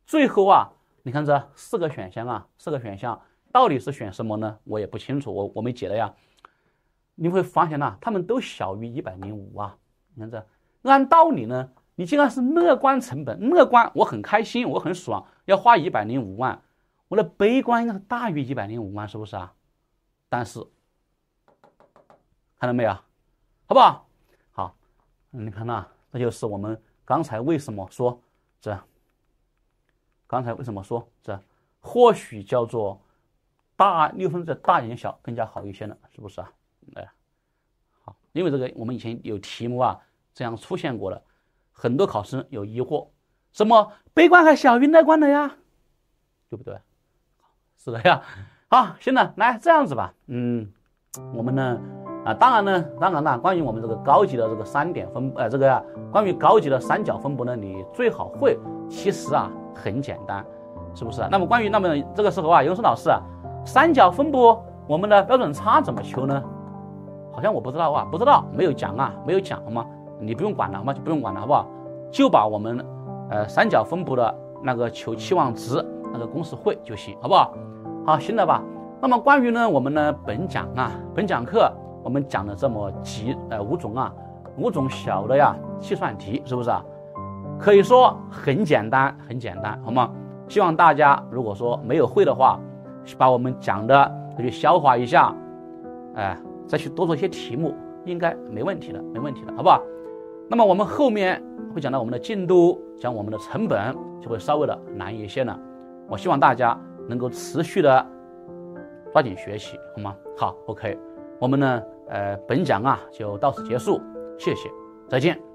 最后啊，你看这四个选项啊，四个选项到底是选什么呢？我也不清楚，我我没解了呀。你会发现呐，他们都小于一百零五啊。你看这，按道理呢，你既然是乐观成本，乐观我很开心，我很爽，要花一百零五万，我的悲观应该是大于一百零五万，是不是啊？但是。看到没有？好不好？好，你看那，这就是我们刚才为什么说这，刚才为什么说这或许叫做大六分之大减小更加好一些呢？是不是啊？哎，好，因为这个我们以前有题目啊这样出现过了，很多考生有疑惑，什么悲观还小于乐观的呀？对不对？是的呀。好，行了，来这样子吧。嗯，我们呢？啊，当然呢，当然啦。关于我们这个高级的这个三点分，呃，这个关于高级的三角分布呢，你最好会。其实啊，很简单，是不是？那么关于那么这个时候啊，尤生老师啊，三角分布我们的标准差怎么求呢？好像我不知道啊，不知道，没有讲啊，没有讲，好吗？你不用管了，好吗？就不用管了，好不好？就把我们，呃，三角分布的那个求期望值那个公式会就行，好不好？好，行了吧？那么关于呢，我们呢，本讲啊，本讲课。我们讲的这么几呃五种啊，五种小的呀计算题是不是啊？可以说很简单，很简单，好吗？希望大家如果说没有会的话，把我们讲的去消化一下，哎，再去多做一些题目，应该没问题的，没问题的，好不好？那么我们后面会讲到我们的进度，讲我们的成本，就会稍微的难一些了。我希望大家能够持续的抓紧学习，好吗？好，OK，我们呢？呃，本讲啊就到此结束，谢谢，再见。